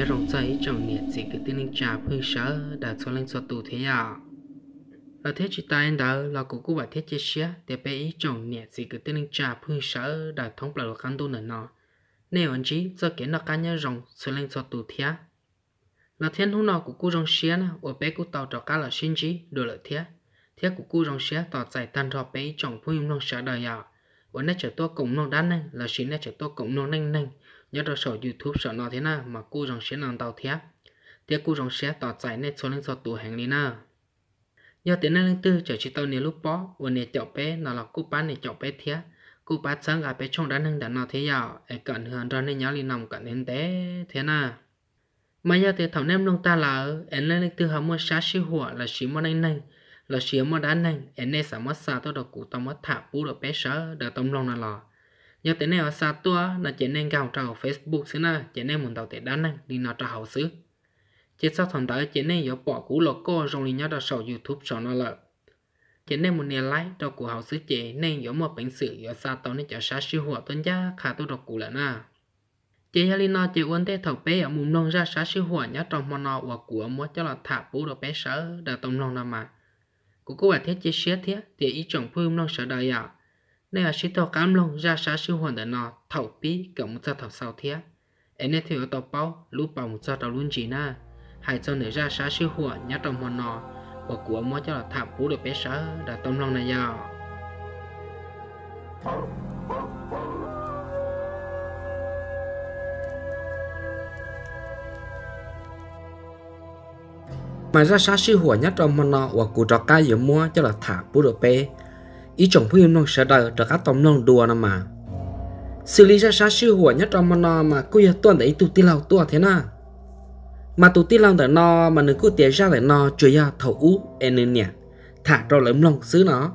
nhớ rộng dây trọng nhiệt gì cái tin linh trà phương sở đã cho lên cho tù thế à ở thế chỉ tay đó là cụ cụ bà thiết chia sẻ để bé ý trọng nhiệt gì cái tin linh trà phương sở đã thông báo là căn tu nữa nọ nếu anh chỉ cho kiến nó cá nhớ rộng cho lên cho tù thế là thiên hữu nọ cụ cụ rộng xía nè ở bé cụ tàu trò cá là sinh chỉ đồ lợi thế thế cụ cụ rộng xía tỏ giải tan cho bé ý trọng phương rộng sở đời à ở nơi chở tôi cũng nông đan này là xin nơi chở tôi cũng nông nanh nanh nhất là sổ youtube sổ nó thế nào mà cô dòng xe nàng tàu thế tiếc cô dòng xe tỏ chạy nên số lên sổ tủ hàng lý nào nhớ tiếng năng lưng tư trở chỉ tàu nếu lúc bó vừa nè chậu bé nó là cô bán nè chậu bé thế cô bán sáng gặp bé trong đá nâng đàn nó thế giàu để cận hơn ra nên nhớ liền nằm cận đến té thế nào mà giờ thì thảo nem nông ta là em lên lên từ hầm mua sát xí hùa là xí mua nanh nanh là xí mua đá nanh em nên xả mất xa tôi đọc cụ tao mất thả bú là bé sợ đỡ tông lòng là lò nhớ thế này sa tua là chế nên gạo trào Facebook xứ nè chế nên muốn tạo tế đa năng đi nó trào hậu xứ chế sau thằng tới chế nên yếu bỏ cũ lọ cô rồi đi nhớ đào sầu YouTube cho nó lợi chế nên muốn nè lái đầu của hậu xứ chế nên yếu một bệnh sự yếu sa tao nên chả sa siêu hòa tuấn gia khá tu đọc cú lợn nè chế nhà nó chế uốn thế thầu bé ở mùng non ra sa siêu hòa nhớ trong mòn nọ và của mua cho là thả bú đồ bé sở đã tông non nào mà cũng có vẻ thế chế xé thế thì ý chồng phương nông sở đời à nên là sĩ tàu cám lông ra xã siêu hoàn đã nọ thầu bí cộng cho thẩu sau thế ấy nên ở tàu bao lũ bồng cho tàu luôn gì na hãy cho nữ ra xã siêu hoàn nhá trong hoàn nọ và của mỗi cho là thảm phú được bé xã đã tâm lòng này giàu mà ra xã siêu hoàn nhá trong hoàn nọ và của trò ca giữa mua cho là thảm phú được bé ý chồng phu nhân sẽ đợi được cá tôm non đùa nằm mà xử lý ra sát siêu hùa nhất trong mà nó mà cứ giờ tuần đấy tụt tì lâu tuột thế na mà tụt tì lâu để nó mà nó cứ tiền ra để nó chơi ra thầu ú em nè thả rồi lấy lòng xứ nó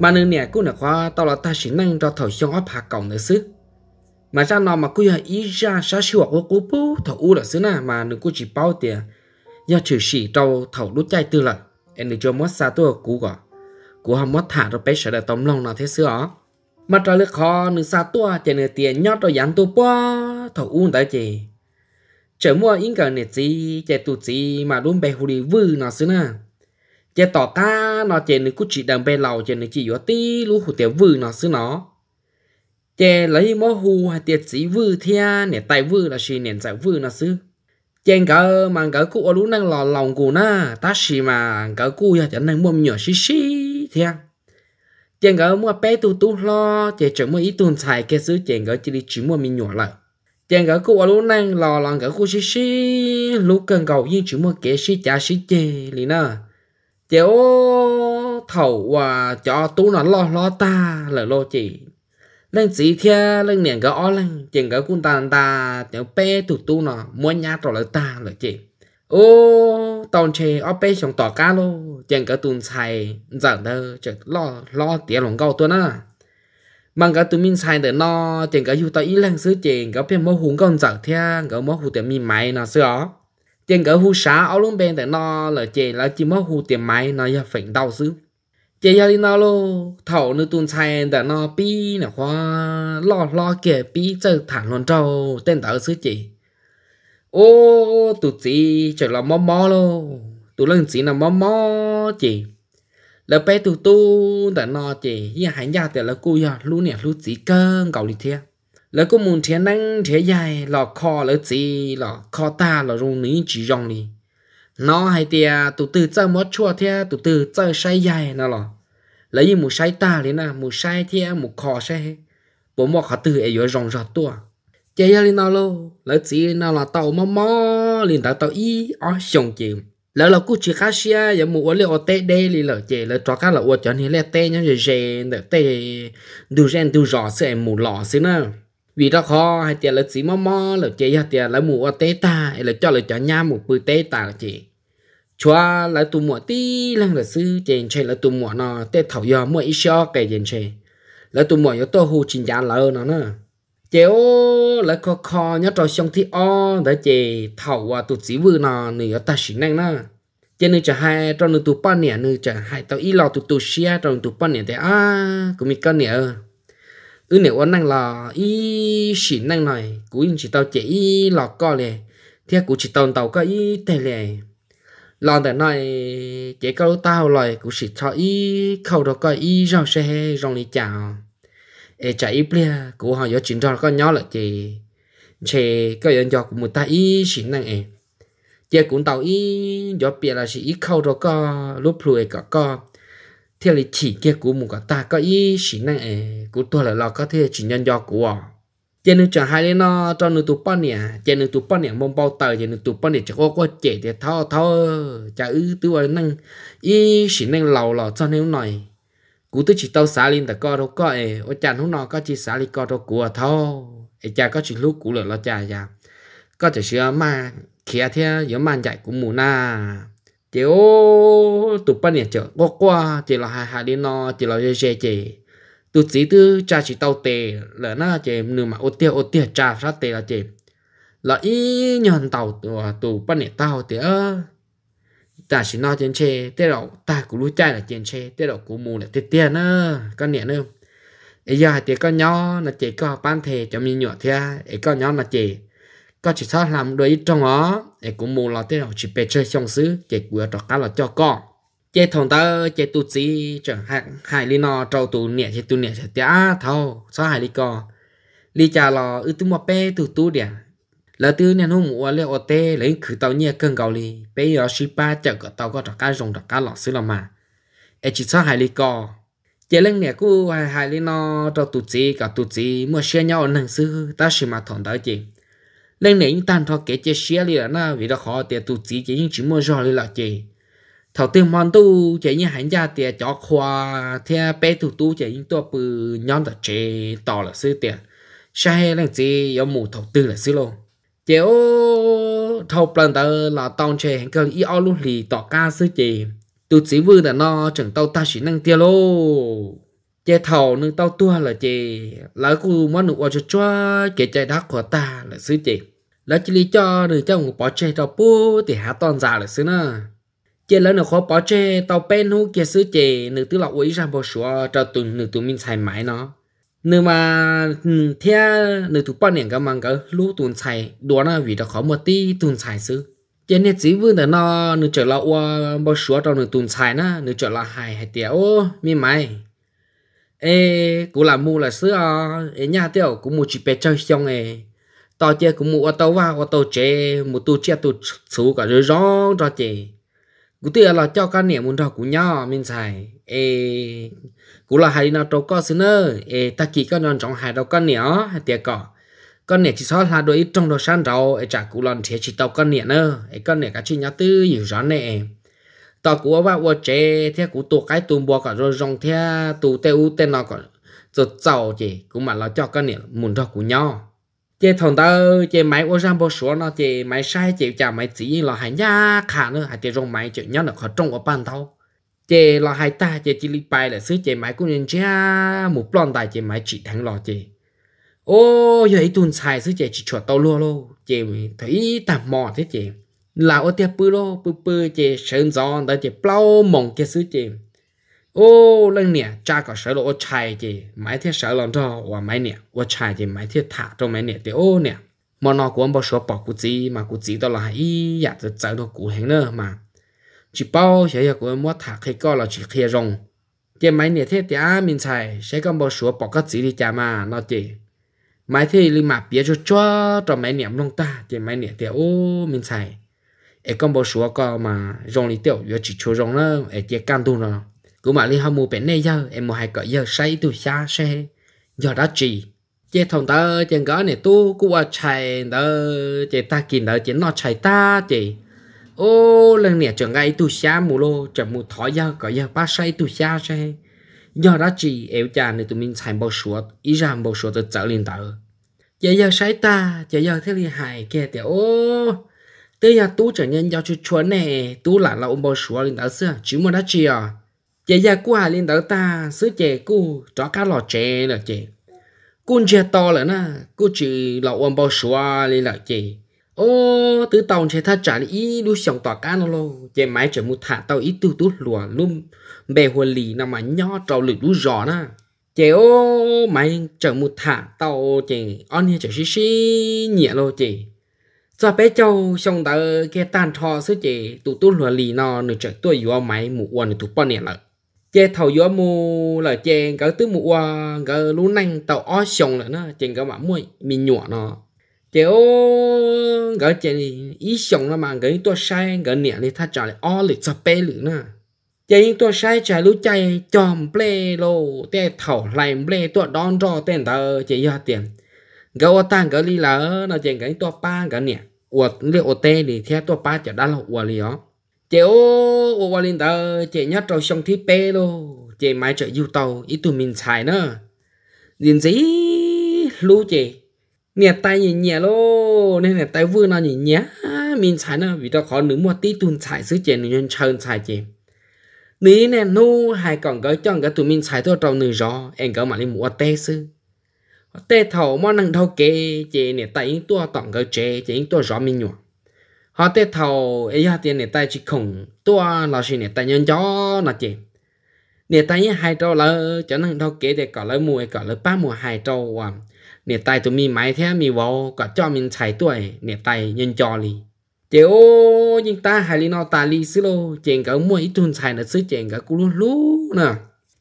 mà nương nè cũng là khoa tao là ta chỉ năng cho thầu xong ấp hạ cổng nữa xứ mà ra nó mà cứ giờ ý ra sát siêu hùa của bú thầu ú là xứ na mà nương cứ chỉ bao tiền giờ trừ sĩ trâu thầu đút chai tư lại em cho mất xa tôi cú gọi của họ mất thả rồi bây giờ đã tóm lòng nó thế xưa mà trả lời khó nửa xa tua chỉ nửa tiền nhót rồi dán tua bó thầu uống tới chị chờ mua in cờ nè gì chị tụ gì mà luôn bé hù đi vư nó xứ nè chị tỏ ta nó chị nửa cú chị đầm bé lầu chị nửa chị yếu tí lú hù tiền vư nó xứ nó chị lấy mô hù hay tiệt chị vư thia nè tay vư là chị nè giải vư nó xứ chàng cỡ mà cỡ cú ở lú năng lò lòng cù na ta xì mà cỡ cú ya chẳng năng mồm nhỏ xí xí thiệt à? chàng cỡ mua bé tu tu lo chè chẳng mua ít tuần xài cái xứ chàng cỡ chỉ đi chỉ mua mình nhỏ lại chàng cỡ cú ở lú năng lò lòng cỡ cú xí xí lú cần cầu nhưng chỉ mua kẻ xí chả xí chè lì na chè ô thầu và cho tu nó lo lo ta là lo chị lên chỉ thia lên niệm cái ó lên chuyện cái cung tàn ta tiểu pe tụt tu nọ muốn nhà trò lại ta lại chị ô tòn chê ó pe trong tỏ cá lô chuyện cái tuần xài giờ đơ chợt lo lo tiền lòng gạo tôi nè mang cái tụi mình xài để nó chuyện cái yêu tao ý lên xứ chuyện cái pe mô hùng con giờ thia cái mô hù tiền mình mày nó xứ ó chuyện cái hù sá ó luôn bên để nó là chị là chỉ mô hù tiền mày nó phải đau xứ chế giờ đi nào luôn thầu nó tuần sai đã nó bi nè khoa lo lo kể bi chơi thẳng luôn trâu tên tớ sư chị ô tụ chị chơi là mò mò luôn tụ lần chị là mò mò chị lỡ bé tụ tu đã nó chị hiện hành gia thì là cô giờ luôn nè luôn chị cơn cầu đi thiệt lỡ cô muốn thiệt năng thiệt dài là kho lỡ chị là kho ta lỡ rung ní chị rong đi nó hay thì tụ từ chơi mất chua thì tụ từ chơi say dài nó lọ lấy một say ta liền nè một say thì một khó say bố mò khó từ ấy rồi rong rọt tua chơi giờ nào nó lấy gì nào là tàu mò mò lên tàu tàu y ở sông chìm lỡ là cú chỉ khá xia giờ mua lấy ô tê đê đi lỡ chè lỡ trò cá là ô cho nên là tê nhá rồi tê tê du gen du rõ sẽ mù lọ xí nữa vì đó khó hay tiền là xí mò mò là chế hay tiền là mùa tế ta hay là cho là cho nha mù bự tế ta là chị chua là tụ mùa tí lăng là sư chèn chè là tụ mùa nó tế thảo giờ mua ít xó cái chèn chè là tụ mùa yo tô hù chín giá lỡ nó nè chế ô là khó khó nhớ trò xong thì o đã chế thảo và tụ xí vư nó nửa ta xí năng nè chế nửa chả hai trò nửa tụ ba nè nửa chả hai tao ít lò tụ tụ xia trong tụ ba nè thế à cũng mi con nè ư nếu anh năng là ý xỉ năng này cũng chỉ tao chỉ là co lệ thì cũng chỉ tao tao có ý tè lệ lọ để này chỉ câu tao lời cũng chỉ cho ý khâu đó có ý rau xe rong đi chào ê chả bia cú họ nhớ chuyện đó có nhớ lại chị chị có nhận cho cú một ta ý xỉ năng ê chỉ cũng tao ý nhớ bia là chỉ ý khâu đó có lúc lùi có có thế là chỉ kia của một cái ta có ý chỉ năng ấy của tôi là lo có thể chỉ nhân do của trên nước chẳng hay nó cho nước tụ bắn nè trên nước tụ bắn nè mong bao tờ trên nước tụ bắn nè chỉ có có chế thì thao thao chả ư tư ấy năng ý chỉ năng lầu lò cho nếu này cú tôi chỉ tao xả lên ta co đâu có ấy ở chàng hôm nọ có chỉ xả lên co đâu của thao ấy chả có chỉ lúc cũ là lo chả già có thể sửa mà kia thế giống màn dạy của mù na chỉ ô tụ ba nè chờ quá quá chỉ là hai hai đi nó chỉ là dễ dễ tụt chỉ tư cha chỉ tàu tề là na chỉ nửa mà ô tiêu ô tiêu cha sát tề là chỉ là ý nhận tàu tụ tụ ba nè tàu tề ơ ta chỉ nói trên xe tê đầu ta cũng lúi chai là trên xe tê đầu cũng mù là tê tê nữa con nè nữa bây giờ thì con nhỏ là chỉ có bán thề cho mình nhỏ thia ấy con nhỏ là chỉ có chỉ sao làm đôi trong đó, để cũng muốn là thế nào chỉ bề chơi xong xứ chỉ vừa trọ cá là cho con chế thằng ta chế tu sĩ chẳng hạn hai lý nó trâu tu nẹt chế tu nẹt sẽ tiếc thâu sao hai lý co lý cha lò ư tu mà pe tu tu đẻ là tư nên hôm mua lấy ô tê lấy khử tàu nhẹ cơn gạo lì bé giờ sư ba chợ của tàu có trọ cá rồng trọ cá lọ xứ làm mà e chỉ sao hai lý co chế lên nẹt cũ hai hai lý nó trâu tu sĩ cả tu sĩ mua xe nhau ở nâng sư ta sư mà thằng ta chị lên này những tan thọ kể chế xe đi là na vì đó khó tiền tụ chỉ chế những chỉ mua rồi là chế thầu tiền mòn tu chế những hành gia tiền cho khoa theo bé tụ tu chế những tua bự nhóm đặt chế tỏ là sư tiền sai lên chế có mù thầu tư là sư luôn chế ô thầu plan tờ là tông chế hàng cơ ý ao lúc lì tỏ ca sư chế tụ chỉ vư là nó chẳng tàu ta chỉ năng tiền luôn chế thầu nâng tàu tua là chế lá cú món nụ cho cho kể chạy đá của ta là sư chế แล้วจิลิจอหรือเจ้าของปอเจตอปูติหาตอนจ่าเลยซื้อนะเจแล้วหนูขอปอเจตอเป็นหูเกียซื้อเจหนึ่งตัวเราอวยจันบอชัวจะตุนหนึ่งตัวมินใช่ไหมเนาะหนึ่งมาเที่ยหนึ่งตัวป้อนเนี่ยก็มันก็รู้ตุนใช่ดัวน่ะวีจะขอหมดที่ตุนใช่ซื้อเจเนี่ยจีวืนแต่นอหนึ่งเจอเราอวบอชัวตอนหนึ่งตุนใช่นะหนึ่งเจอเราหายหายเตี้ยโอ้มีไหมเอ้กูหลามูหลาเสื้อเอ้ยญาเตี้ยกูมูจิเป็ดเจ้าชงเอ้ tao chơi cũng mua tàu vào ô tô chơi một tu chơi tu số cả rồi rõ ra chơi cú tia là cho cái niệm muốn đâu cú nhỏ mình xài ê cú là hay nào đâu có xin ơ ê ta kỳ có non trong hai đầu con niệm hay tiệt cỏ con niệm chỉ sót là đôi ít trong đầu san đầu ê chả cú lần thế chỉ tàu con niệm ơ ê con niệm cá chi nhá tư hiểu rõ nè tàu cú vào ô chơi thế cú tu cái tu bò cả rồi rong thế tu tê u tê nào cả rồi giàu chỉ cũng mà là cho con niệm muốn đâu cú nhỏ chị thằng ta mày máy của Rambo số nó chị mày sai chị chả mày chỉ là hai nhá khả nữa hai chế rong máy chế nhá nó khó trông ở bàn thâu chị là hai ta chị chỉ đi bay là xứ chị mày cũng nhận cha một plon tài chị mày chỉ thắng lò chị, ô giờ ấy tuần sai xứ chị chỉ chuột tàu luôn lô chị thấy tạm mò thế chị là ô tiệp bự lô bự bự chị sơn gió đó chị plau mỏng cái xứ chị ô lần nè cha có sợ là ô chạy gì mấy thế sợ lòng cho và mấy nè ô chạy gì mấy thế thả cho mấy nè thì ô nè mà nó cũng bao số bỏ cụ gì mà cụ gì đó là ý dạ thì sợ nó cụ hàng nữa mà chỉ bao sẽ là của mua thả khi có là chỉ kia rồng thì mấy nè thế thì à mình chạy sẽ có bảo số bỏ cái gì đi cha mà nó gì, mấy thế li mà bia cho cho cho mấy nè ông ta thì mấy nè thì ô mình chạy ai con bảo số có mà rồng đi tiểu giờ chỉ cho rồng nữa ai chỉ can tu nó Cô mà li hao mù bên này giờ em mua hai cỡ giờ say tu xa xe giờ đó chỉ chế thằng ta trên gó này tu qua chạy đó chế ta kìm đó chế nó chạy ta chị ô lần này chẳng ngay tu xa mù lô chẳng mù thỏ giờ cỡ giờ ba say tu xa xe giờ đó chỉ eo cha này tụi mình chạy bao suốt ý ra bao suốt từ trở lên tờ chế giờ say ta chế giờ thế li hại kia thì ô tới giờ tu trở nên giao chú chuẩn này tu là là ôm bao suốt lên tờ xưa chứ mà đã chỉ à chị già cua hà lên đỡ ta sứ chè cu chó cá lò chè là chị cun chè to là na cu chỉ lọ ôm bao xóa lên là chị ô tứ tàu chè thắt chặt ý đu sòng tỏ cá nó lô chè mãi chờ mu thả tàu ít tu tu lùa lum bè hồ lì nằm mà nho trâu lử lu giò na chè ô mày chờ mu thả tàu chè on nha chờ xí xí nhẹ lô chị cho bé châu xong tờ cái tàn thọ sứ chị tu tu lùa lì nó nửa chờ tôi yêu mày mù uôn tụ bao nè lợi che thầu gió mù là che cái tứ mu qua cái lú năng tàu ó sông là nó chèn cái mà muội mình nhọ nó ô cái chèn ý sông là mà cái tua sai cái nè này tha trả lại ó lịch sập bê lử nè chèn tua sai trả lú chạy chòm ple lô te thầu lại ple tua đón cho tiền tờ chỉ ra tiền cái ô tan cái ly là nó chèn cái tua pa cái nè uột liệu ô tê thì theo tua pa chả đã là uột liền chị ô qua lên tờ chị nhát trâu xong thì pê lô chị mai trợ yêu tàu ý tụi mình xài nữa nhìn gì lú chị nhẹ tay nhìn nhẹ lô nên là tay vừa nào nhìn nhẹ mình xài nữa vì tao khó nữ mua tí tuần xài xứ chị nữ nhân chơi xài chị ní nè nu hai còn gỡ chọn cái tụi mình xài thôi trâu nữ rõ em gỡ mà đi mua tê xứ tê thầu mà năng thâu kê chị nhẹ tay tua tỏng cái chị chế tua rõ mình nhọ họ tê thầu ấy họ tiền này tay chỉ khủng tua là gì này tay nhân gió là chị này tay hai trâu lỡ cho nên thâu kế để cả lỡ mùa cả lỡ ba mùa hai trâu à này tay tụi mi máy thế mi vô cả cho mình chạy tuổi này tay nhân cho li chị ô nhưng ta hai li nó ta li xí lô chèn cả mua ít tuần chạy nó xí chèn cả cú luôn lú nè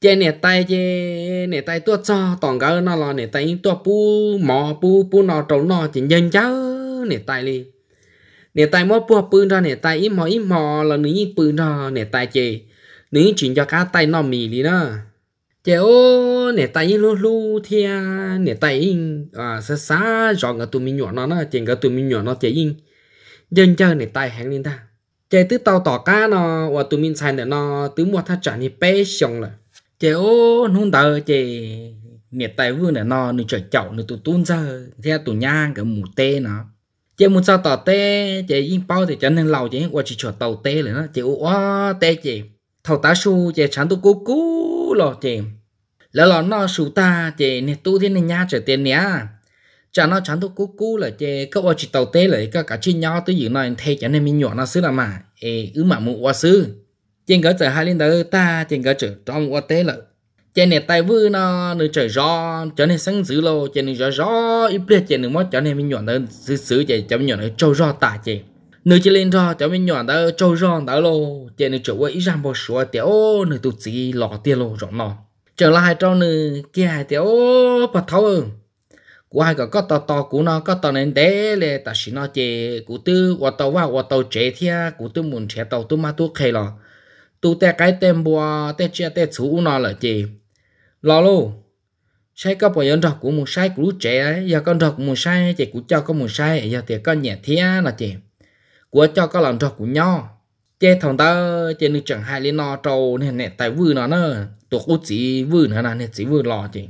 chè nè tay chè nè tay tua cho toàn cả nó là nè tay tua pu mò pu pu nó trâu nó chỉ nhân cháu nè tay li nè tai mốt bùa bự ra nè tai ít mò ít mò là nữ nhi bươn ra nè tay chê nữ chuyển cho cá tai nó mì đi nó chè ô nè tai ít lu lu thia nè tai ít à xa xa rồi ngờ tụi mình nhỏ nó nó chê ngờ tụi mình nhỏ nó chè in dân chơi nè tai hàng lên ta chè tứ tàu tỏ cá nó và tụi mình xài nè nó tứ mua thắt trả nè bé xong là chè ô nôn tờ chè nè tai vương nè nó nè chở chậu nè tụi tuôn ra theo tụi nhang cái mù tê nó chị muốn sao tỏ tê chị yên bao thì chẳng nên lầu chị qua chỉ cho tàu tê rồi nó chị quá tê chị thầu tá su chị chẳng tu cú cú lò chị lỡ lò nó su ta chị nè tu thế này nha trở tiền nhá chả nó chẳng tu cú cú là chị có qua chỉ tàu tê lại các cả chi nhau tôi giữ này thay chẳng nên mình nhọ nó xứ là mà ê ứ mà mụ qua xứ trên gỡ trở hai lên tới ta trên gỡ trở trong qua tê lợi cho này tài vư nó nó trời gió cho nên sáng dữ lâu cho nên gió gió ít biết cho nên mất cho nên mình nhọn tới dữ dữ chạy cho nhọn tới trâu gió tả chạy nửa chỉ lên gió cho mình nhọn đó trâu gió đó lô cho nên chỗ ấy ra một số tiểu nửa tụt gì lọ tiền lô rộng nọ trở lại trâu nửa kia hai tiểu bật thấu ơn của hai cái có to to của nó có to nên đế lệ ta chỉ nó chè của tư và tàu và và tàu chế thia của tư muốn chế tàu tư mà tu khề lọ tu te cái tem bùa te chia te chú nó là chè lo luôn sai có bởi ông của một sai của trẻ giờ con trọc một sai chị cũng cho con một sai giờ thì con nhẹ thía là chị của cho con làm trọc của nho chê thằng ta chê nước chẳng hai lên no trâu nên nè tại vư nó nữa tuột út chỉ vư nó là nè chỉ vư lo chị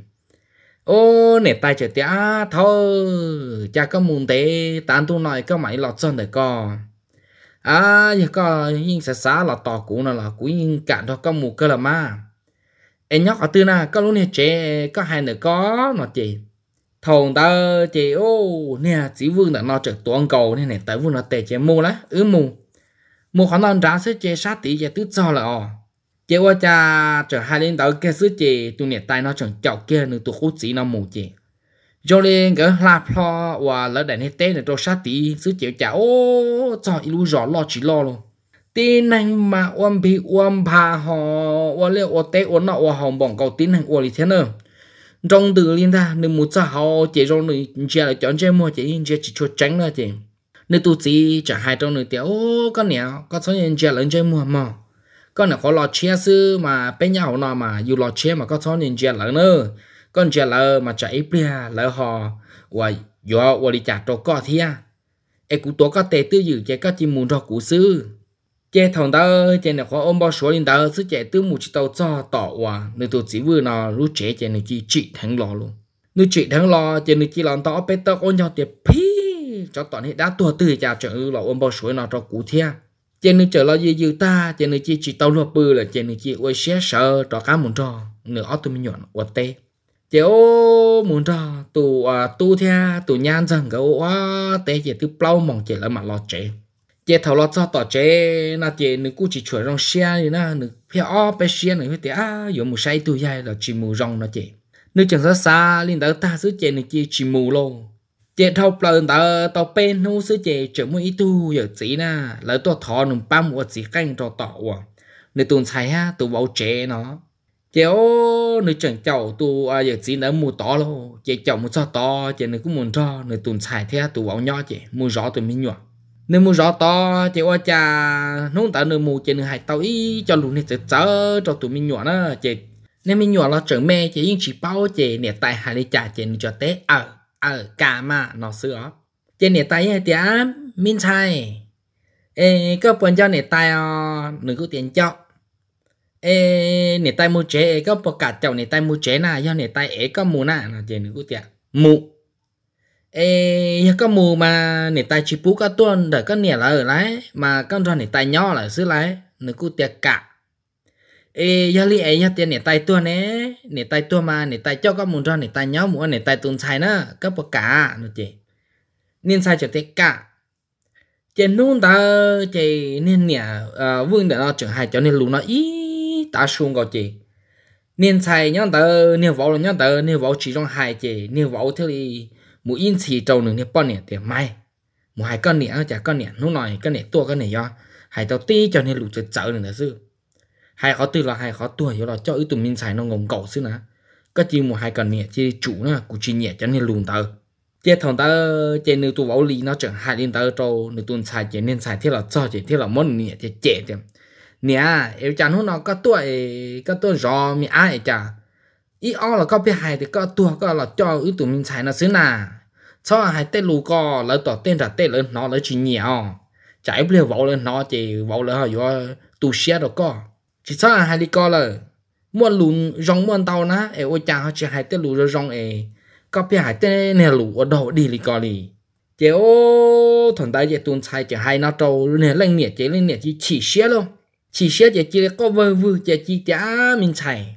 ô nè tay trời tía thôi cha có muốn tế tán tu nói có mày lọt chân để co à giờ co nhưng xả xả là tò cũ nó là cũ nhưng cạn đó có mù cơ là ma em nhóc ở tư na có lúc này trẻ có hai nữa có nó chị thầu ta chị ô nè chỉ vương là nó trở tuôn cầu nên này tới vương nó tệ chị mua lá ứ mù mua khoản non ra sẽ chị sát tí chị tứ cho là ờ chị qua cha trở hai lên tới kia sứ chị tụi nè tay nó chẳng chọc kia nữa tụi khúc sĩ nó mù chị cho nên cái la pho và lỡ đèn hết tên này tôi sát tí sứ chị chả ô cho ilu rõ lo chỉ lo luôn tin anh mà uom bị uom bà họ uom liệu uom tê uom nọ uom hồng bỏng cầu tin anh uom lý thế nào trong từ liên ta nếu muốn cho họ chỉ trong người chỉ là chọn chơi mua chỉ chỉ chỉ cho tránh là chỉ nếu tụi chỉ trả hai trong người tiểu con nào con số nhân chỉ lớn chơi mua mà con nào có lọ chia sư mà bên nhau nó mà dù lọ chia mà con số nhân chỉ là nữa con chỉ lớn mà trả ít bia lỡ họ và do và đi trả cho có thia em cũng tố có tệ tư dự chỉ có chỉ muốn cho cụ sư chế thằng đó chế này khoảng ôm bao số lên đó sẽ chế từ một chiếc tàu cho tỏ hòa nửa tôi chỉ vừa nó lúc chế chế này chỉ chỉ thằng lò luôn nửa chỉ thằng lò chế này chỉ làm tao bé tao ôn nhau tiệp pi cho toàn hết đã tua từ chào chuyện là ôm bao số nó cho cú thia chế nơi chờ lo dư dư ta chế nơi chỉ chỉ tàu lo bự là chế nơi chỉ ôi xé sợ cho cá muốn cho nửa ót tôi mới nhọn ót tê chế ô muốn cho tụ tu thia tụ nhan rằng cái ô tê chế từ plau mỏng chế là mặt lo chế chế thầu lo cho tỏ chế na chế nữ cú chỉ chuột rong xe gì na nữ phía ó bé xe nữ thì á giống một say tu dài là chỉ mù rong nó chế nữ chẳng xa xa liên tới ta xứ chế nữ kia chỉ mù lô chế thầu lợn tờ tàu bên nô xứ chế chở mua tu giờ chỉ na lỡ tao thọ nụ ba mua chỉ canh cho tọ à nữ tuần sai ha tu bảo chế nó chế ô nữ chẳng chậu tu à giờ chỉ nữ mù tỏ lô chế chậu mù cho tỏ chế nữ cũng muốn cho nữ tuần sai thế tu bảo nhỏ chế mù rõ tụi mình nhọ nếu mua gió to chỉ qua cha nó tạo nơi mù chỉ hai tàu ý cho lũ này sẽ chở cho tụi mình nhỏ nó chị nên mình nhỏ là trở mẹ chỉ những chỉ bao chị nè tại hai lý cha chỉ cho té ở ở cả mà nó sữa chị nè tại hai tiếng min chai ê có bọn cho nè tại ờ, nửa cứ tiền cho ê nè tại mua chế có bọn cả chậu nè tại mua chế nào do nè tại ế có mua nào là chị nửa cứ tiền mua e các mù mà nể tài chỉ bú các tuôn để các nẻ là ở lái mà các đoàn nể tài nhỏ là xứ lái nó cứ tiệc cả ê giờ li ấy nhá tiền nể tài tuôn nè nể tài tuôn mà nể tài cho các mù đoàn nể tài nhỏ mù nể tài tuôn sai nữa các bậc cả nó chị nên sai trở tiệc cả chị nôn ta chị nên nẻ ờ, vương để nó trưởng hai cho nên lù nó ý ta xuống gọi chị nên sai nhá tờ nên vỗ là nhá tờ nên vỗ chỉ trong hai chị nên vỗ thế thì mu in chỉ trâu nương nè bao nè thì mai mu hai con nè áo chả con nè nô nói con nè tua con nè do hai tao ti cho nên lũ chơi chở nè sư hai khó tư là hai khó tua hiểu là cho ứ tụi mình xài nó ngồng cầu sư nè có chi mu hai con nè chi chủ nè cụ chi nhẹ cho nên lùn tờ, chế thằng tờ chế nữ tu bảo lý nó chẳng hai đến tờ trâu nữ tu xài chế nên xài thế là cho chế thế là món nè chế chế thế nè em chán nô nó có tua có tua rõ mi ai chả ý ao là có biết hài thì có tua có là cho tụi mình xài nó xứ nà cho hài tê lù co lỡ tỏ tên ra tê lên nó chỉ nhiều chạy bây giờ vỗ nó chỉ vỗ lên họ vô tù xe co chỉ cho hài đi co là mua lù rong mua tàu ná ê ôi cha chỉ hài tê lù rồi rong ê có biết hài tê nè lù ở đâu đi đi co đi chỉ ô thằng đại chỉ tuần xài chỉ hai nó trâu nè lên nè chỉ lên chỉ chỉ xe luôn chỉ xe chỉ chỉ có vơ vơ chỉ chỉ chả mình xài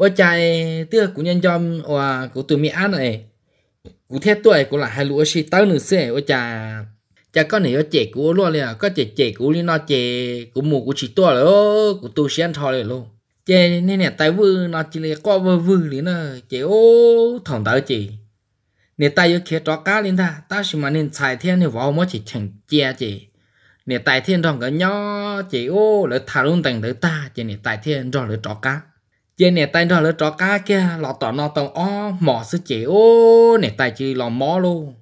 cũng nhân của mẹ ăn này, cụ thế tuổi hai lũ ở 我家这姑娘叫我姑对面安嘞，姑贴对姑来还落去到那些我家。cha à. có nếu trẻ cũ luôn liền có trẻ trẻ cũ đi nó trẻ cũ mù cũ chỉ to rồi cũ tôi sĩ ăn thò rồi luôn Chè nên nè tay vư nó chỉ là có vư vư liền nó chè ô thằng tao chị nè tay yêu kia trọ cá liền ta ta chỉ mà nên xài thiên thì vào mới chỉ chẳng chè chị nè tay thiên thằng cái nhỏ chị ô lại thả luôn tành tới ta chị nè tay thiên rồi lại trọ cá giờ nè tay nó lỡ trò cá kia lọ tỏ nó tông ó mỏ sư chế ô nè tay chi lò mỏ luôn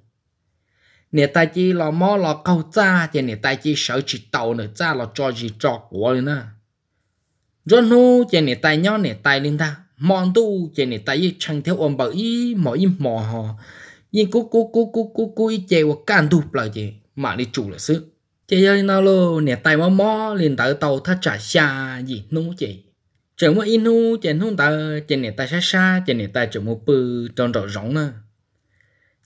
nè tay chi lò mỏ lò câu cha giờ nè tay chi sợ chỉ tàu nữa cha lò cho gì trọ của nữa nè rồi nu giờ nè tay nhon nè tay lên ta mòn tu giờ nè tay chẳng theo ông bảo ý mỏ im mỏ họ, nhưng cú cú cú cú cú cú ý chơi và can tu lại gì mà đi chủ là sức chơi nào luôn, nè tay mò mò lên tới tàu thắt chặt xa gì nu chị chẳng mua inu chẳng không ta chẳng này ta xa xa chẳng này ta chẳng mua bự tròn rõ rộng nè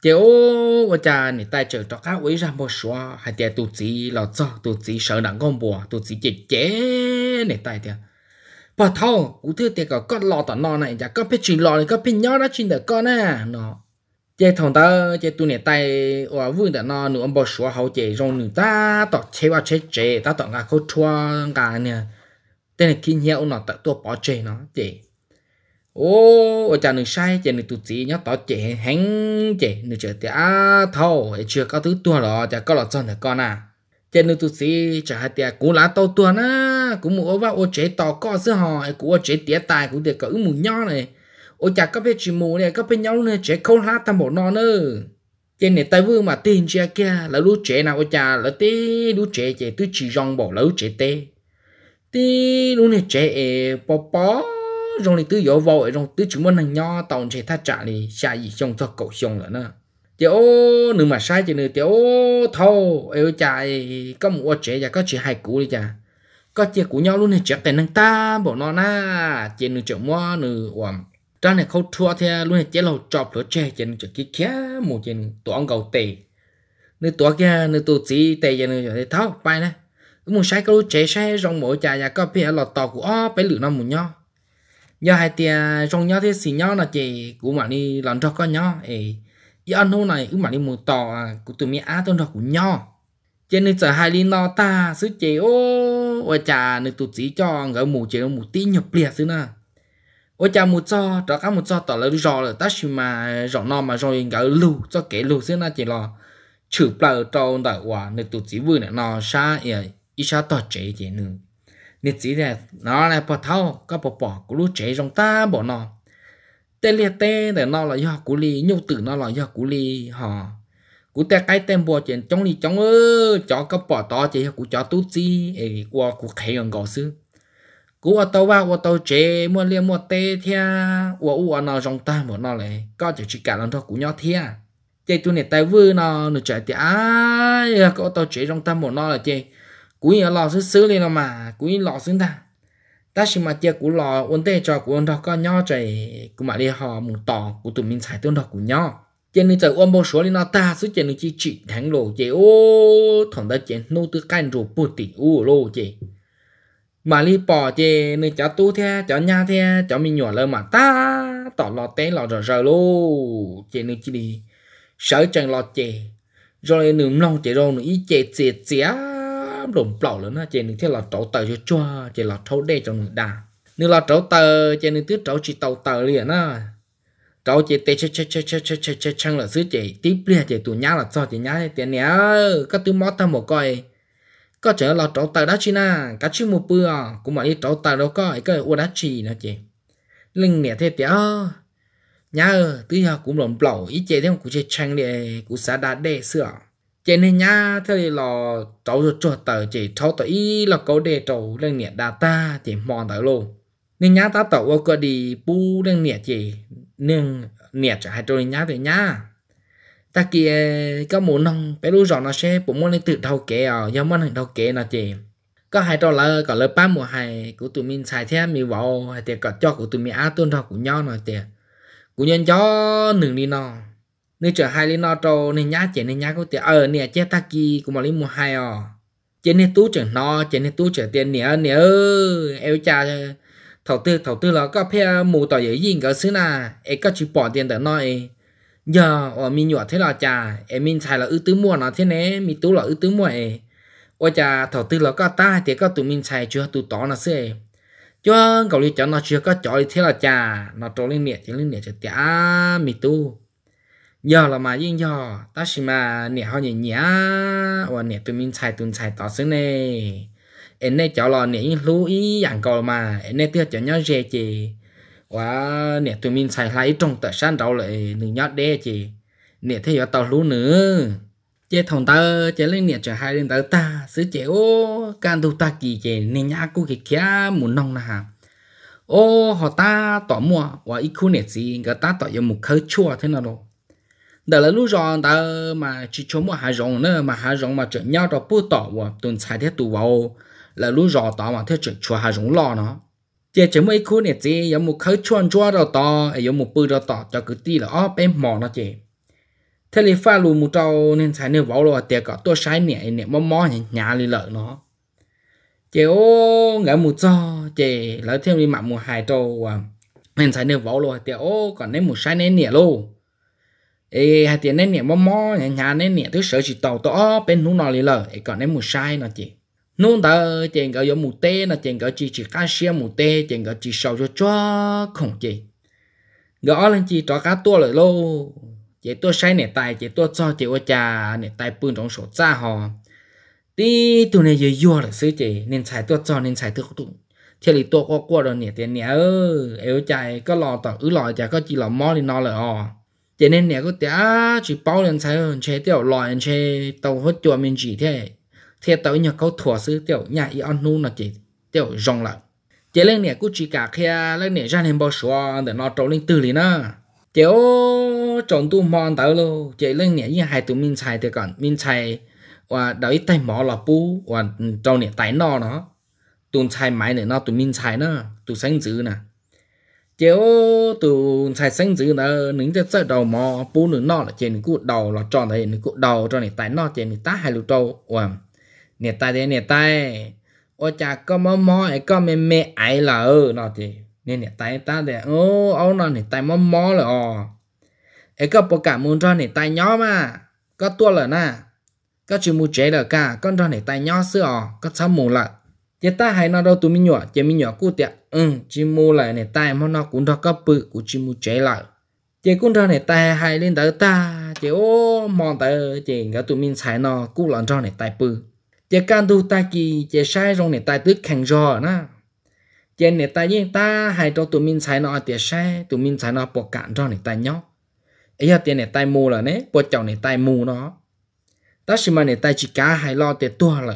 chẳng ô và cha này ta chẳng cho các quý ra một số hay tiền tu sĩ là cho tu sĩ sợ nặng con bùa tu sĩ chết chết này ta tiền bà thâu cụ thứ tiền có con lò tỏ nọ này chả dạ, có biết chuyện lo này có biết nhớ nó chuyện được con nè nó chế thằng ta chế tu này tay ở vương tỏ nọ nụ ông bò số hậu chế rong nụ ta tỏ chế và chế chế ta tỏ ngà khâu chua ngà nè tên là kinh hiệu nó tự tua bỏ chê nó chị ô ở chàng nữ sai chàng nữ tụt chị nhớ tỏ chị hắn chị nữ chơi thì à thâu chưa có thứ tua đó chả có lọt cho nữa con à chàng nữ tụt chị chả hai tiệt cú lá tàu tua na cũng mua vào ô chế tỏ co sữa họ cú ô chế tía tài cũng được có ứng mù nho này ô chả có biết chỉ mù này có biết nhau này chế không lá tam bộ non nữa trên này tay vương mà tin chưa kia là lũ trẻ nào ô chả là tí lũ trẻ trẻ tôi chỉ rong bỏ lũ trẻ tê tí luôn này trẻ bò bò rồi này tứ dỗ vội rồi tứ chúng mình hàng nho tàu trẻ tha trả này xa gì trong cho cậu xong rồi nè tiểu nửa mà sai chỉ nương tiểu thâu yêu chạy có một trẻ và có chỉ hai cũ đi chà có chia của nhau luôn này trẻ tài năng ta bỏ nó na chỉ nương chỗ mua nửa quầm trang này không thua thì luôn này trẻ lâu chọc lửa trẻ chỉ nương kia kia một chỉ tổ ông cầu tì nửa tổ kia nửa tổ chỉ tì giờ nửa chỗ thâu bay này muốn sai cái lúc chế sai trong mỗi trà nhà có bia lọt tàu của ó bé lửa năm một nhó do hai tia trong nhó thế xì nhó là chị của mà đi làm cho con nhó ấy do anh hôm này ứ mà đi một tàu của tụi mi á tôn của nhó trên nên giờ hai linh lo ta sứ chế ô ôi trà nên tụt chỉ cho ngỡ mù chế mù tí nhập liệt xứ na ôi chả mù cho đó các mù cho tỏ là rò là ta xì mà rò no mà rồi cả lù cho kể lù xứ na chị lo chữ bờ trâu đợi quả nên tụt chỉ vừa nè nó xa ấy ít sao tao chế gì nữa nên chỉ là nó là bỏ thau các bỏ bỏ của lũ chế trong ta bỏ nó tê liệt tê để nó là do cú li nhung tử nó là do cú li họ cú tê cái tên bùa chuyện trong li trong ơ chó có bỏ to chế cú chó tu chi ấy qua cú khé gần gò sư cú ở tàu vào ở tàu chế mua liêm mua tê thia ở u ở nó trong ta một nó lại có chỉ chỉ cả lần thôi cú nhỏ thia chế tu này tay vư nó nửa chạy thì ai có tàu chế trong ta một nó là chế cúi ở lò xứ lên lên mà cúi lò xứ ta ta chỉ mà chia cú lò uốn tê cho cú uốn đó con nhau chạy cú mà đi họ mù tỏ cú tụi mình xài tuôn đó cú nhau trên này trời uốn bao số lên nó ta xứ trên này chỉ chỉ thắng lô chị ô thằng ta chị nô tư canh rồi bù tỷ ô lô chị mà đi bỏ chị nơi cháu tu thế cháu nhà thế cháu mình nhỏ lên mà ta tỏ lò té lò rờ rờ lô chị nơi chỉ đi sợ chẳng lò chị rồi nửa lòng chị rồi nửa ít chị chị chị lủng bảo lớn ha chỉ nên theo là trâu tờ cho cho chỉ là trâu đe cho đà nếu là trâu tờ chỉ nên tứ trâu chỉ tàu tờ liền á trâu chỉ tê chê chê chê chê chê chê chê chăng là xứ chỉ tiếp liền chỉ tụi nhá là cho chỉ nhá tiền nhé các tứ mót ta một coi có trở là trâu tờ đó chi na cá chữ một bữa cũng mà đi trâu tờ đâu có cái ô đá chi nữa chị linh nè thế tía nhá tứ cũng lủng bảo ít chế thêm cũng chỉ chăng để cũng xả đá đe sửa cho nên nhá thế là cháu rồi chuột tờ chỉ cháu tờ ý là có đề cháu lên nhẹ data ta chỉ mòn tờ luôn nên nhá ta tàu qua đi bu lên nhẹ chỉ nên nhẹ trả hai trôi nhá thì nhá ta kia có muốn nông bé lúc rõ nó sẽ bổ môn lên tự đầu kế ở nhóm muốn đầu kế là chị có hai trò là có lớp ba mùa hai của tụi mình xài thế mình vào hay thì có cho của tụi mình á tuân thọ của nhau nói tiền của nhân cho nừng đi nó nếu chờ hai lý nó trâu nên nhá chỉ nên nhá có tiền ờ nè chết ta kỳ cũng mà lý mua hai à ờ. chỉ nên tú chở nó chỉ nên tú chở tiền nè nè ơi eo cha thầu tư thầu tư là có phe mù tỏ dễ gì cả xứ na em có chịu bỏ tiền để nó ấy giờ ở mình nhỏ thế là cha em mình xài là ư tứ mua nó thế này, mình tú là ư tứ mua ấy ôi cha thầu tư là có ta thì có tụi mình xài chưa tụi tỏ nó xê cho cậu đi cho nó chưa có chọi thế là cha nó trốn lên nè chứ lên nè chứ tía mình tú giờ là mà yên giờ ta chỉ mà nè họ nhỉ nhá và nè tụi mình chạy tụi xài tỏ xứ nè em nè cháu là nè lưu ý dạng cầu mà em nè tiếc cho nhau dễ chị và nè tụi mình chạy lại trong tờ san đầu lại nè nhớ đe chị nè thế giờ tàu lú nữa chế thằng ta chế lên nè chờ hai lên tới ta xứ chế ô can tu ta kỳ chế nè nhá cô kỳ kia muốn nông nà ô họ ta tỏ mua và ít khu nè gì người ta tỏ giờ một khơi chua thế nào đâu đó là lúc rồi ta mà chỉ cho một hai rồng nữa mà hai rồng mà chơi nhau đó bút tỏ và tuần sai thế tù vào là lúc rồi tỏ mà thế chơi cho hai rồng lo nó chỉ chỉ mấy khu này chỉ có một khẩu chuan chua đó tỏ có một bự đó tỏ cho cứ tí là ó bên mỏ nó chỉ thế thì pha lù một trâu nên sai nên vào rồi tiệt cả tôi sai nè nè mò mò nhẹ nhà lì lợn nó chỉ ô ngã một trâu chỉ lấy thêm đi mặn một hai trâu và nên sai nên vào rồi tiệt ô còn nên một sai nè nè luôn ê hai tiền nên nè mò mò nhà nhà nên nè thứ sợ chỉ tàu to bên nút nó lì lờ ê còn nên một sai nè chị nút tờ chèn gỡ giống một tê nè chèn gỡ chỉ chỉ cá xe một tê chèn gỡ chỉ sầu cho cho không chị gỡ lên chị cho cá tua lại lô chị tua sai nè tài chị tua cho chị ô cha nè tài bưng trong sổ cha họ tí tụi này giờ vua là xứ chị nên xài tua cho nên xài thứ tụi thế thì tua qua qua rồi nè tiền nè ơ ê ô cha có lò tỏ ứ lò cha có chỉ lò mò thì nó là ờ cho nên nè có té chỉ bao lần sai hơn tiểu loại hơn chế tàu hết chùa mình chỉ thế thế tàu nhà câu thua sư tiểu nhà y ăn là chỉ tiểu rong lại chế lên nè cứ chỉ cả kia lên nè ra nên bao số để nó trâu lên từ liền á chế ô trộn tu mòn tàu luôn chế lên nè như hai tụi mình xài thì còn mình xài và đợi tay mỏ là pu và trâu nè tay nó nó tụi xài máy nè nó tụi mình xài nó tụi sáng giữ nè kiểu từ xài xanh dữ là những cái sợi đầu mò bún nữa nọ là trên cụ đầu là tròn thì những cụ đầu cho này tại nọ trên này hai lục trâu ủa nè tay đây nè tay ôi chà có mò mò ấy có mẹ mẹ ấy là ơ nọ thì nên nè tay ta để ô ô nọ nè tay mò mò là ờ ấy có bộ cả muốn cho nè tay nhỏ mà có tua là na có chữ mu chế là cả con cho nè tay nhỏ xưa ờ có sáu mù lại giờ ta hay nó đâu tụi mình nhỏ giờ mình nhỏ cú tiệt ừ chỉ mua lại này ta mà nó cũng đó cấp bự của chỉ mua chế lại giờ cũng đó này ta hay lên tới ta giờ ô mòn tới giờ cái tụi mình xài nó cú lọn cho này tài bự giờ can tu ta kỳ giờ sai rồi này tài tức khẳng rõ nó giờ này ta với ta hay cho tụi mình xài nó tiệt sai tụi mình xài nó bỏ cạn cho này tài nhóc ấy giờ tiền này tài mù là nè bỏ chồng này tài mù nó ta xí mà này tài chỉ cá hay lo tiệt tua rồi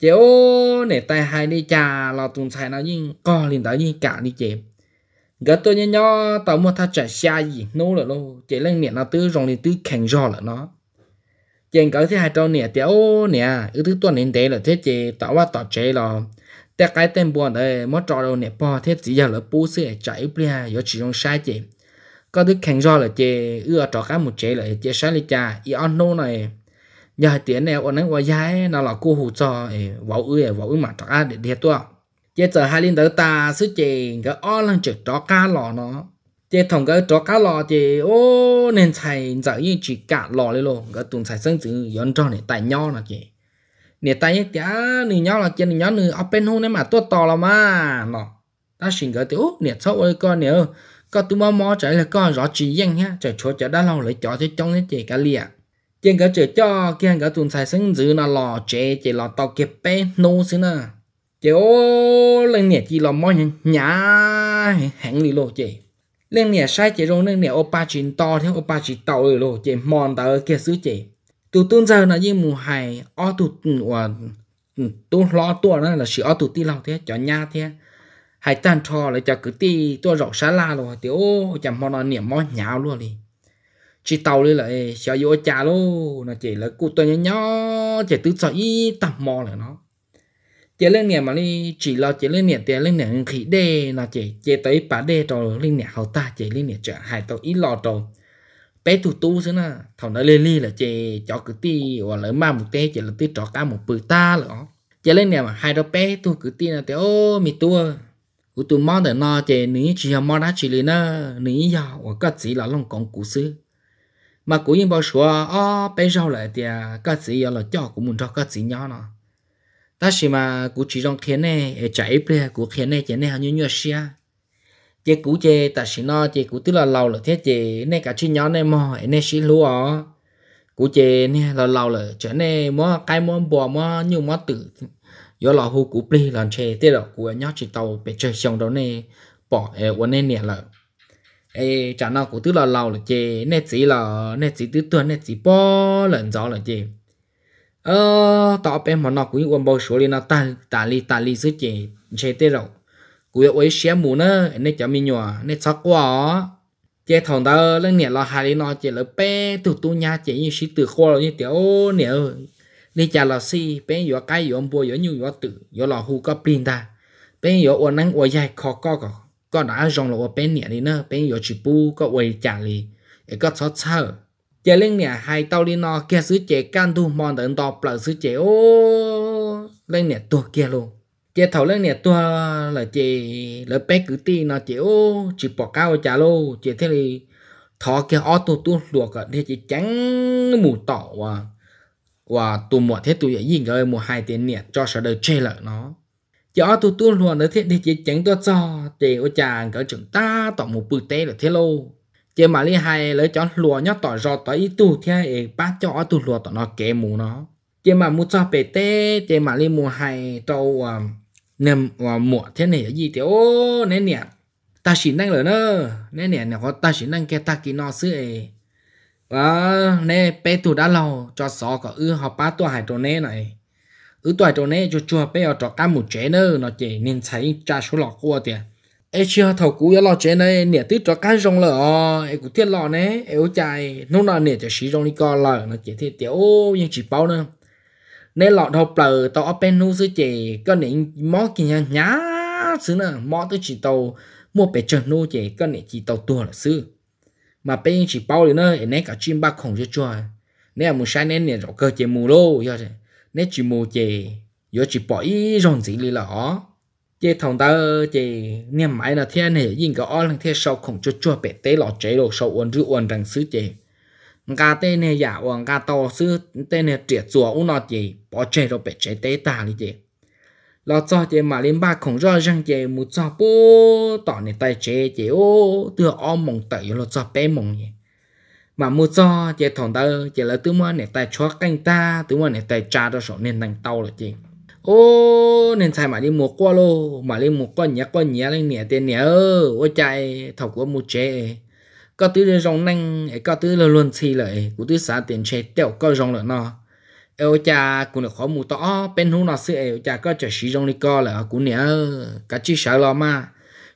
chế ô nè tay hai đi cha là tuần sai nó nhưng co liền tới nhưng cả đi chế gật tôi nhớ nhớ tao mua tha trả xa gì nô là nô chế lên nè nó tứ rong liền tứ khèn rò là nó chèn cỡ thứ hai trâu nè ô nè ư thứ tuần đến thế là thế chế tao qua tao chế là ta cái tên buồn đấy mất trò đâu nè po thế chỉ giờ là bú sẽ chạy bia do chỉ trong sai chế có thứ khèn rò là chế ư ở trò cá một chế là chế sai đi cha y on nô này giờ tiếng này ông nói qua giải nó là cô hù cho vào ư vào ư mà trả để thiệt tôi giờ giờ hai linh tới ta sứ chị cái o lăng chữ đó cá lò nó giờ thằng cái đó cá lò thì ô nên chạy giờ như chỉ cả lò lên luôn cái tuần thầy sinh chữ yon cho này tại nhau là chị nè tại như tía nửa nhau là trên nhau nửa open hôn em mà tôi to là mà nó ta xin cái tiểu nè sau ơi con nè con tụi mò mò chạy là con rõ chỉ danh ha chạy chỗ chạy đã lâu lấy chó thế trong thế chị cả liệt tiền cái chơi cho kia cái tuần sai sinh dữ là lò chế chế lò tao kẹp bé nô xí nè chế ô lên nè chỉ lò mò nhá hẹn đi lô chế lên nè sai chế rồi lên nè opa chín to thế opa chỉ tàu rồi lô chế mòn tàu kia xứ chế tụ tuần giờ là như mù hài ô tụ của tụ lo tụ đó là sự ô tụ ti lòng thế cho nha thế hai tan trò lại cho cứ ti tôi rộng xa la rồi thì ô chẳng mò nó niệm mòn nhào luôn đi chỉ tàu đi là sợ vô cha luôn nó chỉ là cụ tôi nhỏ nhỏ chỉ tứ sợ y tầm mò là nó chỉ lên nhà mà đi chỉ lo chỉ lên nhà tiền lên nhà khí đê nó chỉ chỉ tới bà đê trò lên nhà hậu ta chỉ lên nhà chợ hai tàu ít lo trò bé tụ tu xí na thằng nó lên ly là chỉ cho cứ ti hoặc là ma một té chỉ là ti trò cá một bự ta là nó, chỉ lên nhà mà hai đứa bé tu cứ ti là tiểu ô mi tua cụ tụ mò để nó chỉ nữ chỉ mò đã chỉ lên nó nữ giàu hoặc cái gì là lòng con cụ xứ mà cũng như bao số à bây giờ lại thì các chị là cho cũng muốn cho các chị nhỏ nó ta chỉ mà cũng chỉ trong khiến này chạy bia cũng khiến này chỉ này hàng như như xia chỉ cũng chỉ ta chỉ nó chỉ cũng tức là lâu là thế chỉ này cả chị nhỏ này mò, này xí lúa à. cũng chỉ này là lâu là trở này mà cái mà bò mà nhiều mà tự giờ là hú cũng bia làm chè thế là cũng nhỏ chỉ tàu bị chơi xong đó này bỏ ở vấn này nè là chả nào cũng tức là lâu là chê nét chỉ là nét chỉ tứ tuần nét chỉ bo lần gió là chê ờ tao bé mà nó cũng quan bao số đi nó ta ta li ta li dưới chê chê tê rồi cũng yêu ấy xé mù nữa nét chả mi nhòa nét sắc quá chê thằng ta lên nè là hai đi nó chê là bé từ tu nhà chê như sĩ từ khô rồi như tiểu nhẹ đi chả là si bé vừa cái vừa bùa vừa nhiều vừa tự vừa là hù có pin ta bé vừa uốn nắng uốn dài khó có ก็น่าจงเราเป็นเนี่ยนี่นะเป็นอยู่ชิบูก็ไว้จ่าลีเอก็ชอบเช่าเจลิงเนี่ยให้เตาลีนอแกซื้อเจกันดูมอนเดินต่อเปล่าซื้อเจโอ้เล่นเนี่ยตัวแกลงเจเท่าเล่นเนี่ยตัวละเจแล้วเป๊กกือตีนอเจโอ้จีปอกเก้าจ่าโลเจเท่าลีทอแกออตัวตัวหลวกเนี่ยจีจังหมูต่อว่าว่าตัวหมวดเทตัวใหญ่ยิ่งเลยหมูไฮเตียนเนี่ยจอสเดอร์เจลเนาะ cho tôi tuôn luôn nữa thế thì chỉ chẳng tôi cho thì ô chàng cỡ chúng ta tỏ một bự tế là thế lâu, chị mà lý hai lấy chó lùa nhóc tỏ rọt tỏ ý tu thế ấy ba cho tôi lùa tỏ nó kẻ mù nó chị mà mua cho bề tế chị mà lý mua hai tàu à, nằm và mùa thế này là gì thì ô nè nè ta chỉ năng lửa nữa nè nè nè có ta chỉ năng kia ta kỳ nó xứ ấy và ờ, nè bé tụ đã lâu cho xó có ư họ ba tua hải trâu nè này ở tuổi trâu này cho chùa bây giờ cho cá một chế nữa nó chỉ nên thấy cha số lọ qua tiền ấy chưa thầu cũ giờ lo chế này nè tứ cho cá rong lợ ấy cũng tiếc lọ nè ấy chạy lúc nào nè cho xí rong đi co lợ nó chỉ thì tiểu nhưng chỉ bao nữa nên lọ thầu bờ tàu open nu sư chỉ có nè mó kia nhá nhá xứ nè mó tới chỉ tàu mua bể chân nu chỉ có nè chỉ tàu tua là sư mà bên chỉ bao nữa ấy nè cả chim ba khổng cho chùa nè một sai nè nè rõ cơ chế mù lô rồi nè chỉ mua chè giờ chỉ bỏ ý rong gì lì lọ chè thằng ta chè nè mãi là thiên này yên cái o lăng thiên sau không cho cho bẹt tế lọ chế độ sau uốn rư uốn rằng sứ chè ngà tê nè giả dạ uốn ngà to sứ tê nè triệt chùa u nọ chè bỏ chế độ bẹt chế tế ta lì chè lọ cho chè mà lên ba không rõ ràng chè mu cho bố tỏ nè tay chế chè ô tựa o mộng tẩy lọ cho bé mộng nhỉ mà mua cho chị thòng ta chị là tứ mua nè tài cho canh ta tứ mua nè tài trà đó sổ nên tăng tàu là chị ô nên xài mà đi mua qua lô mà đi mua con nhá con nhá lên nè tiền nè ô chạy thọc của mua chế có tứ rong năng có tứ là luôn xì lại của tứ xã tiền chế tẹo có rong lại nó eo cha cũng được khó mù tỏ bên hú nó sư eo cha có chờ sĩ rong đi co là cũng nè cả chi sợ lo mà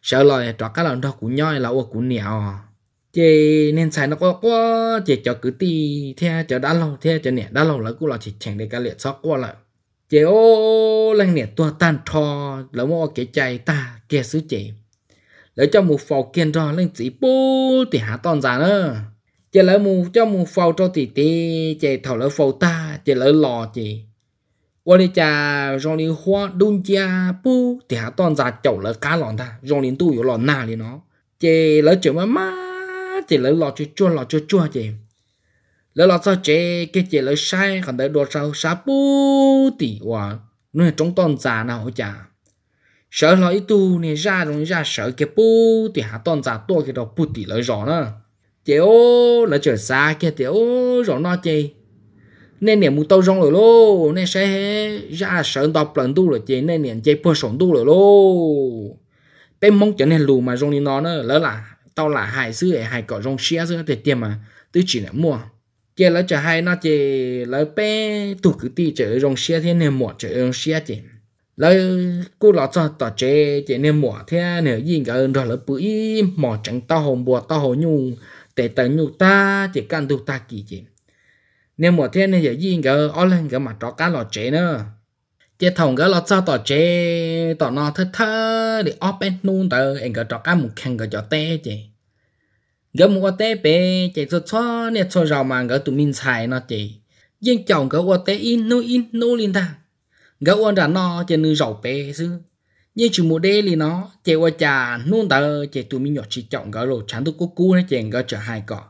sợ lo trọt cái lòng đó cũng nhoi là ô cũng nè chị nên xài nó quá quá chị cho cứ tì theo cho đã lâu theo cho nè đã lâu là cũng là chị chẳng để cái liệt sót qua lại chị ô lên nè tua tan thò là mua cái chạy ta kia xứ chị lấy cho một phò kiên rò lên chỉ bố thì hạ toàn giả nữa chị lấy một cho một phò cho tì tỷ chị thảo lấy phò ta chị lấy lò chị qua đi cha rong đi hoa đun cha bố thì hạ toàn giả chậu lấy cá lòn ta rong đi tu yếu lòn na đi nó chị lấy chuyện mà má thì lỡ lọt chua chua lọt chua chua chị lỡ lọt sao chị cái chị lỡ sai còn đỡ đồ sao sao bù tỷ hòa nuôi trong toàn già nào chả sợ lo ít tu này ra rồi ra sợ cái bù thì hạ toàn già to cái đầu bù tỷ lỡ rõ nữa chị ô lỡ trời xa kia chị ô rõ nó chị nên nè mu tàu rong rồi lô nên sẽ ra sợ đọc lần tu rồi chị nên nè chạy bơ sổn tu rồi lô bên mong trở nên lù mà rong đi nó nữa lỡ là tao là hai dư ấy hai cỏ rong xia dư để tiền mà tôi chỉ là mua chỉ là cho hai nó chỉ là bé tụ cứ ti chở rong xia thế nên mua chở rong xia chỉ là cô lão cho tao chế chỉ nên mua thế nè gì cả rồi là bưởi mỏ trắng tao hồng bùa tao hồng nhung để tao nhung ta chỉ cần tụ ta kỳ chỉ nên mua thế nên giờ gì cả online cả mặt cho cá lão chế nữa chế thòng cái lọt sao tao chế tao nó thơ thơ để open nôn tờ anh cả trọ cá một khăn cả cho té chế gỡ một quả té bé chạy cho cho nè cho rào mà gỡ tụi mình xài nó chị riêng chồng gỡ quả té in nô in nô lên ta gỡ quả đã nó chạy nư rào bé chứ như chỉ một đê liền nó chạy qua trà nôn tờ chạy tụi mình nhỏ chỉ chồng gỡ rồi chán tụi cô cú nó chạy gỡ chở hai cọ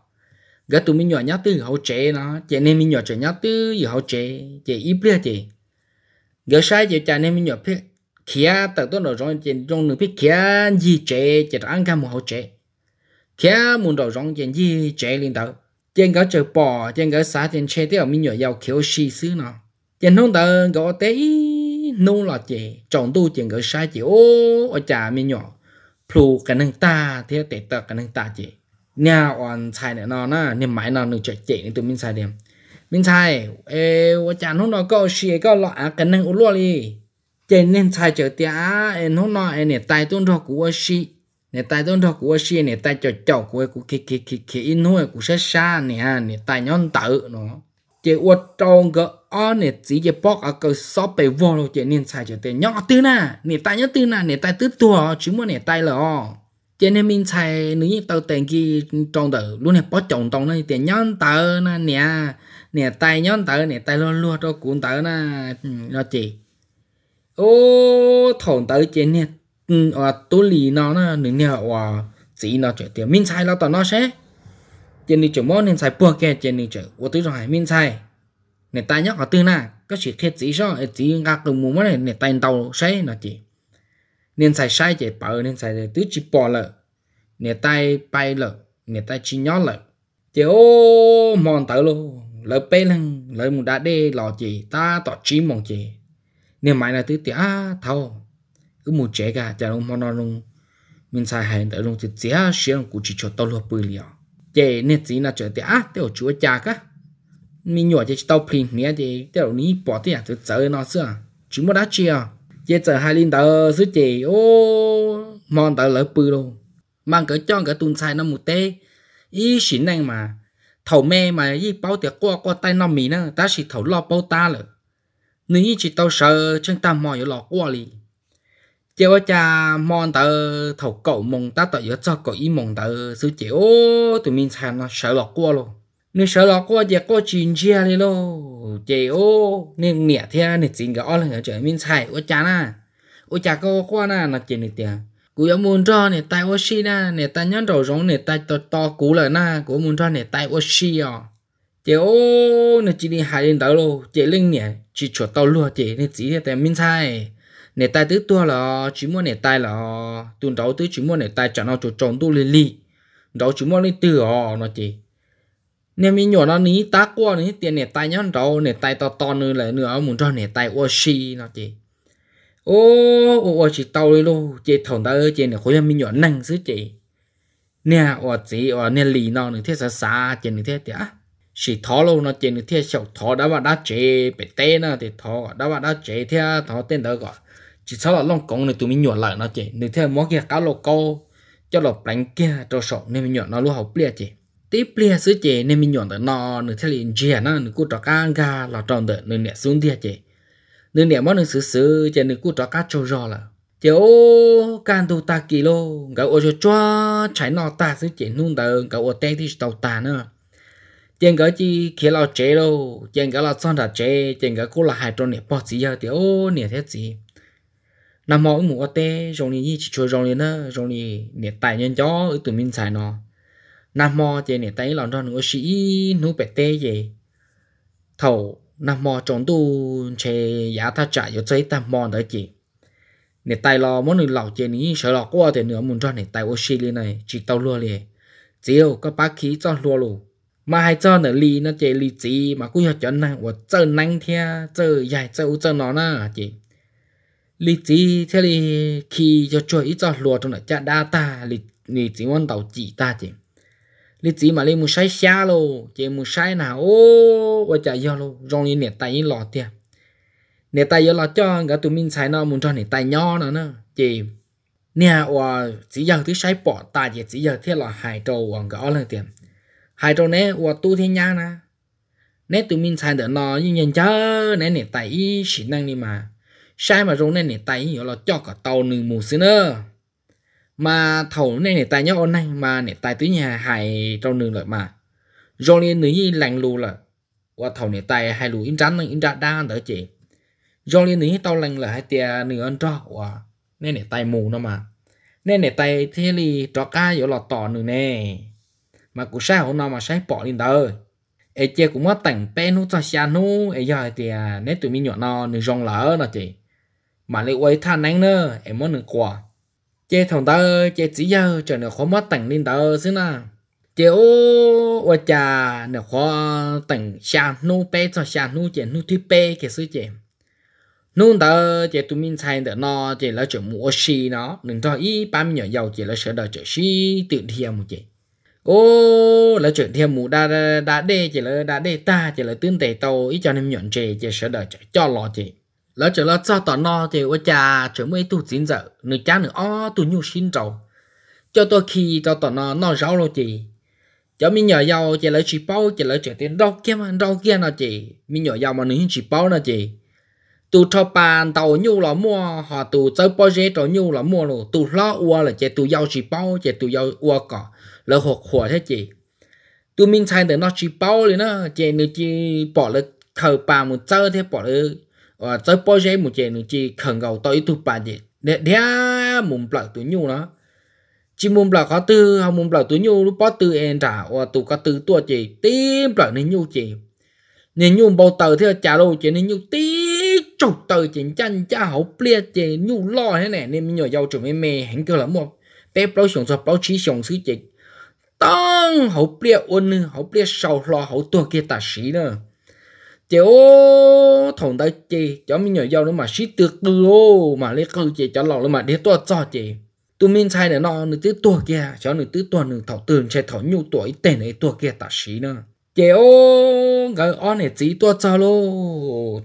gỡ tụi mình nhỏ nhát tư hậu chế nó chạy nên mình nhỏ chở nhát tư gì hậu chế chạy ít bia chị gỡ sai chạy trà nên mình nhỏ phía khía tật tôi nói rồi chạy trong nửa phía khía gì chế chạy ăn cam một hậu chế kia muốn đầu rong tiền gì chạy lên đầu tiền cái chơi bò tiền cái xả tiền chơi tiêu mình nhớ giàu kiểu xì xứ nó tiền không tờ gọi tế nô là chị chọn tu tiền cái sai chị ô ở nhà mình nhỏ plu cái năng ta thế tệ tật cái năng ta chị nhà on xài nữa nó na niệm mãi nó được chơi chị nên tụi mình xài điểm mình xài ê ở nhà không nó có xì có lọ à, cái năng u lo đi chị nên xài chơi tia em không nó em này tay tuôn rồi của xì nè tại tôi thật của xia nè tại chọc chọc của cái cái cái cái kia in hoa của xa xa nè ha nè tại nhon tự nó chỉ qua trong gỡ ó nè chỉ chỉ bóc ở cái shop bề vô rồi chỉ nên xài cho tiền nhỏ tư na nè tại nhỏ tư na nè tại tư tua chứ mà nè tại là ó cho nên mình xài nếu như tao tiền kia tròn tự luôn nè bóc tròn tròn này tiền nhon tự na nè nè tại nhon tự nè tại luôn luôn ừ, cho cuốn tự na nó chỉ ô thổn tự chỉ nè ừ à tôi lì nó nó nếu nhà à chỉ nó chơi tiền minh sai nó tao nó sẽ tiền đi chơi món nên sai bùa kia tiền đi chơi của tôi rồi minh sai nè tay nhóc ở tư na có chỉ thiết chỉ sao chỉ ngạc được mua này nè tay tàu sẽ là chỉ nên sai sai chỉ bảo nên sai tứ chỉ bỏ lợ nè tay bay lợ nè tay chỉ nhỏ lợ chỉ ô mòn tới luôn lỡ bê lên, lỡ mù đã đê lò chỉ ta tỏ chí mòn chỉ nè mày là tứ tía à, thâu cứ một chế cả chả ông mòn ông mình sai hàng tới ông chỉ chế xí ông cũng chỉ cho tao luôn bự liền chế nên chỉ là chơi thì tiếc tiêu chúa cha cả mình nhỏ chế tao phim nè thì tiêu ní bỏ tiền từ chơi nó xưa chúng mà đã chia chế chơi hai linh tờ xứ chế ô mòn tờ lỡ bự luôn mang cái cho cái tuần sai nó một tê ý xỉn anh mà thầu mê mà y bao tiệc qua qua tay nó mì nữa ta chỉ thầu lo bao ta lợ nếu như chỉ tao sợ chân ta mò yếu lọ qua liền chiều cha mong tờ thầu cậu mong ta tờ giờ cho cậu ý mong tờ sự ô tụi mình sàn nó sợ lọt qua luôn nếu sợ lọt qua thì có chuyện gì đi luôn lo ô nên nhẹ thế nên chính cái online ở chỗ mình xài ô cha na ô cha có qua na là chuyện này tiền cú yếu muốn cho này tay ô xi na này tay nhón đầu giống này tay to to cú lời na cú muốn cho này tay ô xi à ô nè chỉ đi hai đến tới luôn chiều linh nhẹ chỉ chuột tao luôn chiều nên chỉ thế mình xài nè tai tứ tua là chỉ mua nè tai là tuần đầu tứ chỉ mua nè tai chẳng nào chỗ tròn tu lì lì đầu chỉ mua lên từ ở nó chỉ nè mi nhỏ nó ní tá qua ní tiền nè tai nhá đầu nè tai to to nữa là nữa muốn cho nè tai ô xì nó chỉ ô ô ô chỉ tàu đi luôn chị thằng ta ơi chị nè khối mi nhỏ nặng xứ chị nè ô chị ô nè lì nó nữa thế xa xa chị nữa thế tía chỉ thó luôn nó chị nữa thế sọc thó đã vào đã chế bể tê nó thì thó đã vào đã chế thế thó tên đó gọi chỉ sau là long cống này tụi mình nhọn lại nó chị nếu theo món kia cá lô câu cho lọc bánh kia cho sọ nên mình nhọn nó luôn học bia chị tiếp bia sứ chị nên mình nhọn tới nò, nếu theo liền chè nó nếu cô trò cá gà là tròn tới nên nẹt xuống kia chị nên nẹt món nên sứ sứ chị nếu cô trò cá trâu rò là chị ô can tu ta kỳ lô gạo ô cho cho trái nò ta sứ chị nung tới gạo ô tay thì tàu ta nữa chẳng có chi khi là chế đâu chẳng có là son đã chế chẳng có cô là hai tròn nẹt bỏ gì giờ thì ô nẹt thế gì nằm mỗi mũ tê rồi thì chỉ chơi rồi nữa rồi thì để tài nhân chó ở tụi mình xài nó nằm mò chỉ để tay lòng cho nó sĩ nó bẹt tê gì thầu nằm mò trốn tu chè giá ta trả cho chơi tam mò đấy chị để tay lò muốn được lọc chỉ ní sợ lọc qua thì nửa muốn cho để tay ô sĩ lên này chỉ tao luôn liền chiều có bác khí cho luôn luôn mà hai cho nữa ly nó chỉ ly gì mà cũng nhớ cho năng và chơi năng thea chơi dài chơi chơi nó nè chị lý trí thế thì khi cho chơi ít cho lùa trong này cha đa ta lý lý trí muốn đầu chỉ ta chứ lý trí mà lý muốn sai xa lô chỉ muốn sai nào ô và chạy do lô rong như nẹt tay lọ tiền nẹt tay do lọ cho cả tụi mình sai nó muốn cho nẹt tay nho nữa nữa chỉ nè và chỉ giờ thứ sai bỏ ta chỉ chỉ giờ thế là hai trâu còn gõ lên tiền hai trâu nè và tu thiên nhang nè nè tụi mình sai được nó như nhân chớ nè nẹt tay chỉ năng đi mà sai mà rung nên này tay hiểu là cho cả tàu nương mù xí ơ mà thầu nên này tay nhớ ôn này mà này tay tới nhà hài trong nương lại mà rồi nên nữ nhi lành lù là qua thầu này tay hai lù in trắng in trắng đang đỡ chị rồi nên nữ tàu tao là hai tia nửa ăn trọ qua nên này tay mù nó mà nên này tay thế thì trọ ca hiểu là tỏ nửa nè mà cũng sai hôm nào mà sai bỏ lên đời ấy chơi cũng mất tặng pe nu cho xa nu ấy giờ thì à, nếu tụi mình nhỏ nó nửa rong lỡ nó chị mà lại quay thằng anh nữa em muốn được quả chế thằng ta chế chỉ giờ chờ nó khó mất tình lên tao chứ na chế ô ô cha nó khó tặng xa nu pe cho xa nu chế nu thứ pe cái sự chế nu tao chế tụi mình xài được nó chế là chỗ mua xì nó đừng cho ý ba mình nhỏ giàu chế là sợ đời chỗ xì tự thiêm một chế ô là chuyện thiêm mù đã đã đê chỉ là đã đê ta chỉ là tương tề tàu ý cho nên nhọn chè chỉ sợ đợi cho lò chè lỡ chờ lỡ cho tỏ no thì ôi cha chờ mới tu chín giờ người cha nữa ó tu nhu xin trầu cho tôi khi cho tỏ no no rau rồi chị cho mình nhờ giàu chị lấy chỉ bao chị lấy chờ tiền đâu kia mà đâu kia nào chị mình nhờ giàu mà nửa chỉ bao nào chị tu cho bàn tàu nhu là mua họ tu chơi bao giờ tàu nhu là mua rồi tu lo ua là chị tu giao chỉ bao chị tu giao ua cả lỡ hộp khổ thế chị tu mình chạy để nó chỉ bao rồi nó chị nửa chỉ bỏ lỡ khờ bà một chơi thế bỏ lỡ ờ tới bao giờ một chuyện nữa chỉ khẩn cầu tới thu ba gì để để mùng bạc tu nhu nó chỉ mùng bạc có tư không mùng bạc tu nhu lúc bắt tư em trả và ờ, tụ có tư tua chị tiêm bạc nên nhu chị nên nhu bao tờ theo trả lâu chị nên nhu tí chục tờ chị chân cha hậu plia chị nhu lo thế này nên mình nhờ giàu chuẩn em mè hắn kêu lắm một bé bao xuống cho bao chí xuống sứ chị, tăng hậu plia ôn hậu plia sầu lo hậu tua kia ta sĩ nữa chéo thòng tới chị cho mình nhỏ dâu nữa mà shit tự tư ô mà lấy câu chị cho lòng nữa mà để tôi cho chị tu min sai để nó nửa tứ tuổi kia cho nửa tứ tuổi nửa thảo tường chạy thảo nhu tuổi tên này tuổi kia ta xí nữa ô gỡ on này chỉ tôi cho lô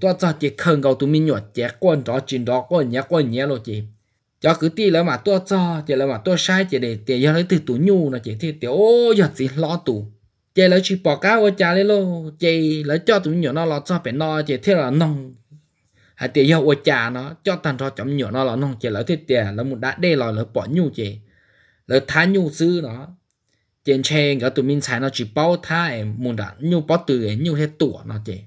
tôi cho chị không cầu tu min nhỏ trẻ quan đó chuyện đó quan nhé quan nhé lô chị cho cứ ti là mà tôi cho chị là mà tôi sai chị để để cho lấy từ tu nhu nó chị thì tiểu giờ chỉ lo tụ chị lỡ chỉ bỏ cá qua cha lên luôn chị lỡ cho tụi nhỏ nó lo cho phải no chị thế là nông hay tiền yêu qua cha nó cho thằng cho chấm nhỏ nó là nông chị lỡ thế tiền là một đã đê lò lỡ bỏ nhu chị lỡ thá nhu sư nó trên che cả tụi mình xài nó chỉ bao thá em đã nhu bao từ em nhu thế tủa nó chị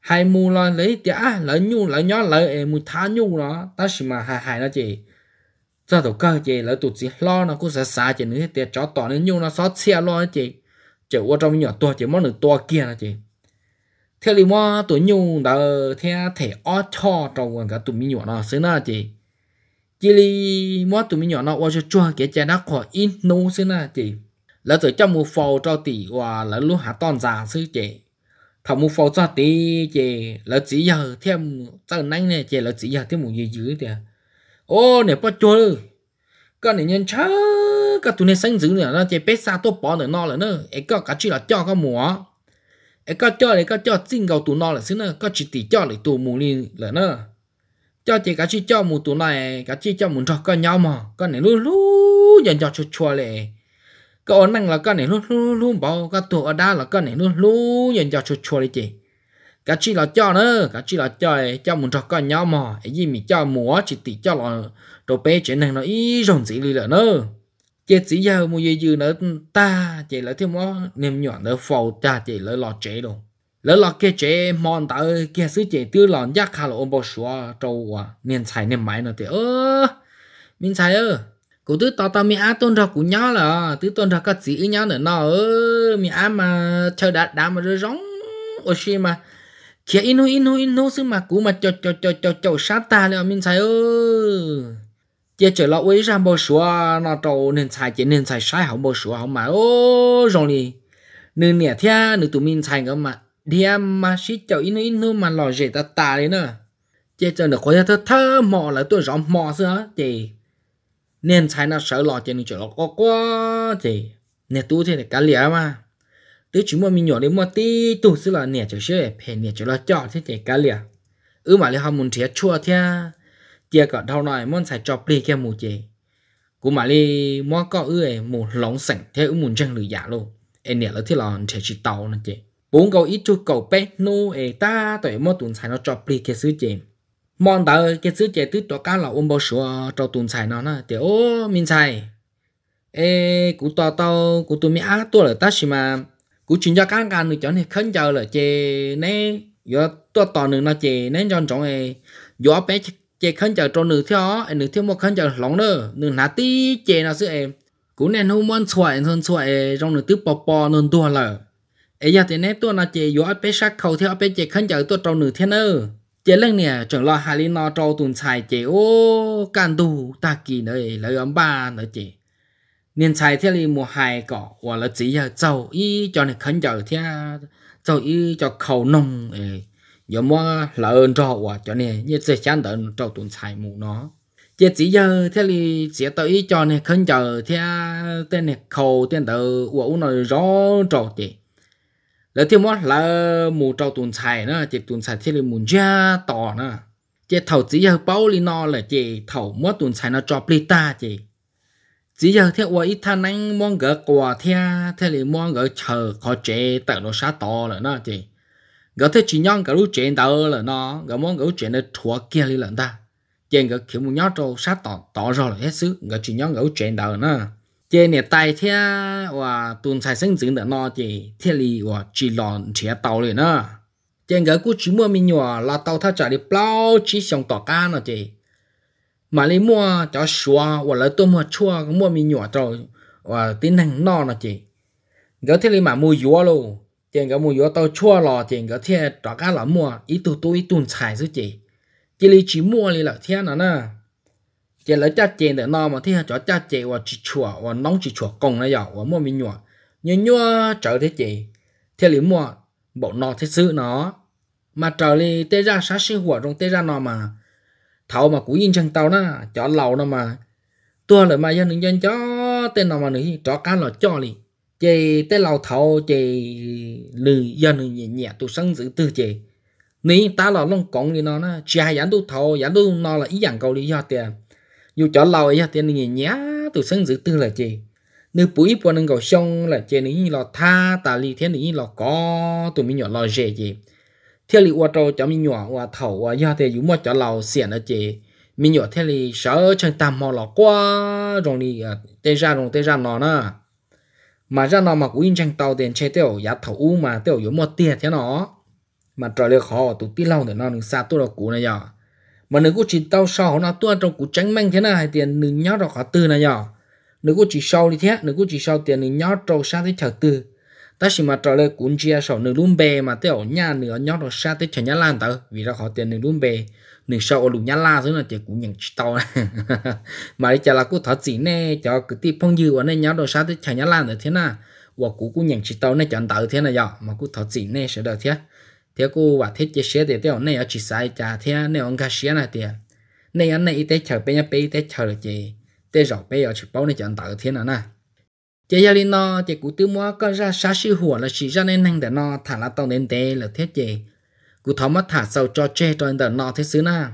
hai mu lo lấy tiền à, lỡ nhu lỡ nhó lỡ em muốn thá nhu nó ta chỉ mà hài hài nó chị cho tụi cơ chị lỡ tụi chị lo nó cũng sẽ xa chị nữa thì cho tỏ nên nhu nó xót xe lo chị chỉ qua trong nhỏ to chỉ món được to kia là chị theo lý mà tụi nhung đã theo thể ở cho trong cả tụi mình nhỏ nó xứ na chị chỉ lý mà tụi mình nhỏ nó qua cho cho cái trái đất khỏi in nô xứ na chị là tụi trong một phò cho tỷ và là luôn hạ toàn già xứ chị thằng một phò cho tỷ chị là chỉ giờ thêm trong nắng này chị là chỉ giờ thêm một gì dữ kìa ô này bắt chơi con này nhân chơi cả tụi này sinh dưỡng nữa nó chỉ biết sa tốt bỏ nữa nó là nó, ấy có cả chỉ là cho có mùa ấy có cho này có cho xin cầu tụi nó là xứ nữa có chỉ tỷ cho lại tụi mù liền là nó, cho chỉ cả chỉ cho mù tụi này cả chỉ cho mù cho con nhau mà con này luôn luôn dần cho chua chua lại, cái ở năng là con này luôn luôn luôn bảo cái tụi ở đó là con này luôn luôn dần cho chua chua lệ chứ, cả chỉ là cho nữa cả chỉ là cho cho mù cho con nhau mà ấy gì mình cho mùa chỉ tỷ cho là đồ bé chuyện này nó ít rồng gì lì là nó chế sĩ giờ mua gì dư nữa ta chỉ là thêm món niềm nhọn nữa phò cha chỉ là lọ chế đồ lỡ lọ kia chế mòn ta ơi kia sứ chế tư lò giác khá là ông bao xóa trâu à niên xài niên máy nữa thì ơ mình xài ơ cụ tư tao tao mi á tôn ra cụ nhá là tư tôn ra các sĩ nhá nữa nó ơ mi á mà chờ đã đã mà rồi rong ô xi mà kia inu inu inu xứ mà cụ mà cho cho cho cho cho sát ta là mình xài ơ giờ trở lại với ra bò sủa nó trâu nên xài chỉ nên xài sai hỏng bò sủa hỏng mà ô rồi đi nên nè thia nên tụi mình xài cái mà thia mà xí chậu in in mà lò dễ ta ta đấy nữa giờ trở được khối thơ thơ mò là tôi rõ mò xưa thì nên xài nó sợ lò chị nên trở lại có quá chị nè tu thì cá lìa mà tứ chỉ muốn mình nhỏ đến mua tí tu xí là nè chỗ xe phe nè trở lại cho thế chị cá lìa ừ mà lấy hàm muốn thiệt chua thia kia cả thâu nói muốn xài cho pli kia mù chế cú mà li mua có ư một lòng sảnh thế ư muốn chăng lừa giả luôn em nhớ là thế là thể chỉ tàu nè chế bốn câu ít chút câu bé nô ấy ta tuổi mua tuần xài nó cho pli kia sứ chế mong đợi kia sứ chế tứ tòa cá là ôm bao sữa cho tuần xài nó nè thì ô mình xài ê cú to tàu cú tôi mi á tôi là ta xí mà cú chuyển cho cá cá nữa cho nên khấn chờ là chế nè giờ tôi tò nữa nó chế nên cho chọn ấy gió bé chế khăn chờ cho nữ theo em nữ theo một khăn chờ lòng nữa nữ nát tí chế nào sự em cũng nên hôm muốn xoay hơn xoay trong nữ tứ bò bò nôn tua lờ ấy giờ thì nét tua nó chế yếu bé sắc khẩu theo bé chế khăn chờ tua trong nữ theo nữa chế lần nè chẳng lo hà linh nó cho tuần xài chế ô can tu ta kỳ nơi lấy ông ba nơi chế nên xài theo đi mùa hai cỏ hoặc là chỉ giờ giàu y cho nên khăn chờ theo giàu y cho khẩu nông ấy giờ mua là ơn trò quả cho nên như sẽ chán tận trò tuần xài mù nó chỉ chỉ giờ thế thì sẽ tới cho nên không chờ thế tên này cầu tên tờ quả u nói rõ trò chị là thêm mất là mù trò tuần xài nữa chỉ tuần xài thế thì muốn ra tỏ nữa chỉ thầu chỉ giờ bao lý nó là chỉ thầu mua tuần xài nó cho ta chị chỉ giờ theo quả ít than anh muốn gỡ quả theo thế thì muốn gỡ chờ khó chế tận nó sát to rồi nó chị gỡ thế chỉ nhon cả chuyện tao là nó gỡ món gỡ chuyện để thua kia đi lần ta trên gỡ kiểu một nhót trâu sát tỏ tỏ rồi là hết sức gỡ chỉ nhon gỡ chuyện tao nữa trên này tay thế và tuần sai sinh dưỡng để nó chỉ thế li và chỉ lòn trẻ tàu liền nữa trên gỡ cú chỉ mua mình nhỏ là tàu thay trả đi bao chỉ xong tỏ ca nó chỉ mà lấy mua cho xóa và lấy tôi mua chua mua mình nhỏ trâu và tiến hành nó nó chỉ gỡ thế li mà mua dúa luôn tiền cái mua tao chua lò tiền cái thiệt đó cả là mua ít tụ tụ ít tuần xài chứ gì chỉ lý chỉ mua lý là thiệt nó nè chỉ lấy cha tiền để nó mà thiệt cho cha chị và chỉ chua và nóng chỉ chua công này giờ và mua mình nhua nhua nhua trở thế gì thiệt lý mua bộ nó thế sự nó mà trở lý tê ra sát sinh hoạt trong tê ra nó mà thảo mà cũng yên chân tao nè cho lầu nó mà tua lại mà dân dân cho tên nào mà nữa cho cá là cho đi chị tế lào thầu chị lừ dân nhẹ nhẹ tụ sân giữ tư chị ní ta là long cống đi nó nó cha giảm tụ thầu giảm tụ nó là ý dạng cầu lý do tiền dù cho lâu ấy tiền nhẹ nhẹ tụ sân giữ tư là chị nếu buổi bọn nâng cầu xong là chị ní là tha ta lý thế ní là có tụi mình nhỏ lo dễ chị thế lý qua trâu cho mình nhỏ qua thầu qua do tiền dù mà cho lâu xiển là chị mình nhỏ thế lý sợ chẳng tam mò là quá rồi đi à, tê ra rồi tê ra nó nữa mà ra nó mà cũng in chăng tàu tiền che tiêu giá thầu u mà tiêu yếu một tiền thế nó mà trò liệu khó tụ tí lâu để nó đừng xa tôi đâu cũ này nhở mà nếu cô chỉ tao sau nó tôi trong cũ tránh mang thế này tiền đừng nhớ đâu khó tư này nhở nếu cô chỉ sau đi thế nếu cô chỉ sau tiền đừng nhớ trâu xa tới chờ tư ta chỉ mà trò liệu cũng chia sau nửa luôn bề mà tiêu nhà nửa nhớ đâu xa tới chờ nhà lan tớ vì ra khó tiền nửa luôn bề nên sau lùn nhá la rồi là chỉ cũng nhận tàu mà đi chả là cứ thở gì nè cho cứ tiếp phong dư ở nên nhá đồ sao tới chả nhá la rồi thế na và cũng cũng nhận chỉ tàu nên chọn tàu thế này giờ dạ. mà cứ thở gì nè sẽ được thế thế cô và thế chế xe thì theo này ở chỉ sai chả thế này ông ca xe này thì này anh này y tế chờ bên nhà bên tế chờ là chị tế rõ bây giờ chỉ bao này chọn tàu thế nào nè chế gia linh nó chỉ cụ tư mua con ra sát sư hùa là chỉ ra nên năng để nó thả là tàu đến tế là thế gì cú thảo mất thả sầu cho chê cho anh đợt nọ thế xứ na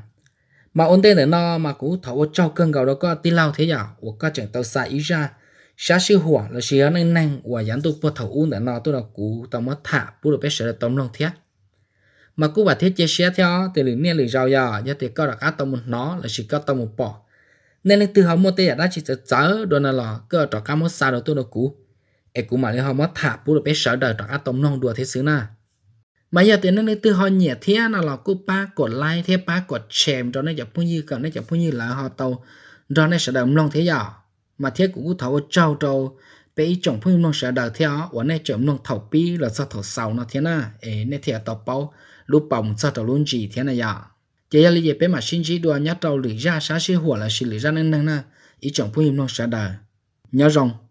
mà ổn tên đợt nọ mà cú thảo cho cơn gạo đó có tí lao thế giờ của các trường tàu xa ý ra xa sư hùa là xí ở nên năng của dán tôi bơ thảo uống đợt nọ tôi là cú thảo mất thả bù được bé sợ tóm lòng thiết mà cú bảo thiết chia sẻ theo thì lưỡi niên lưỡi rào giờ nhớ thì có đặc át tông một nó là chỉ có tàu một bỏ nên là từ hôm mua tê đã chỉ sợ chớ đồ nào là cơ trò cá mất xa đầu tôi là cú em cú mà lấy họ mất thả bù được bé sợ đời trò át tông non đùa thế xứ na mà giờ tiền nó nên từ họ nhẹ thế nào là cứ ba cột lai thế ba cột chèm cho nó chọc phun như còn nó chọc phun như là họ tàu cho nó sẽ đầm long thế giờ mà thế cũng cứ thấu trâu trâu bé chồng phong long sẽ đào theo và nó chồng long thầu pi là sao thầu sầu nó thế na ế nó thế tàu bao lúc bồng sao tàu luôn gì thế này giờ giờ là lý bé mà xin chỉ đồ nhát tàu lì ra sáng sớm hoặc là xin lì ra nên năng na ý chồng phong long sẽ đào nhớ rồng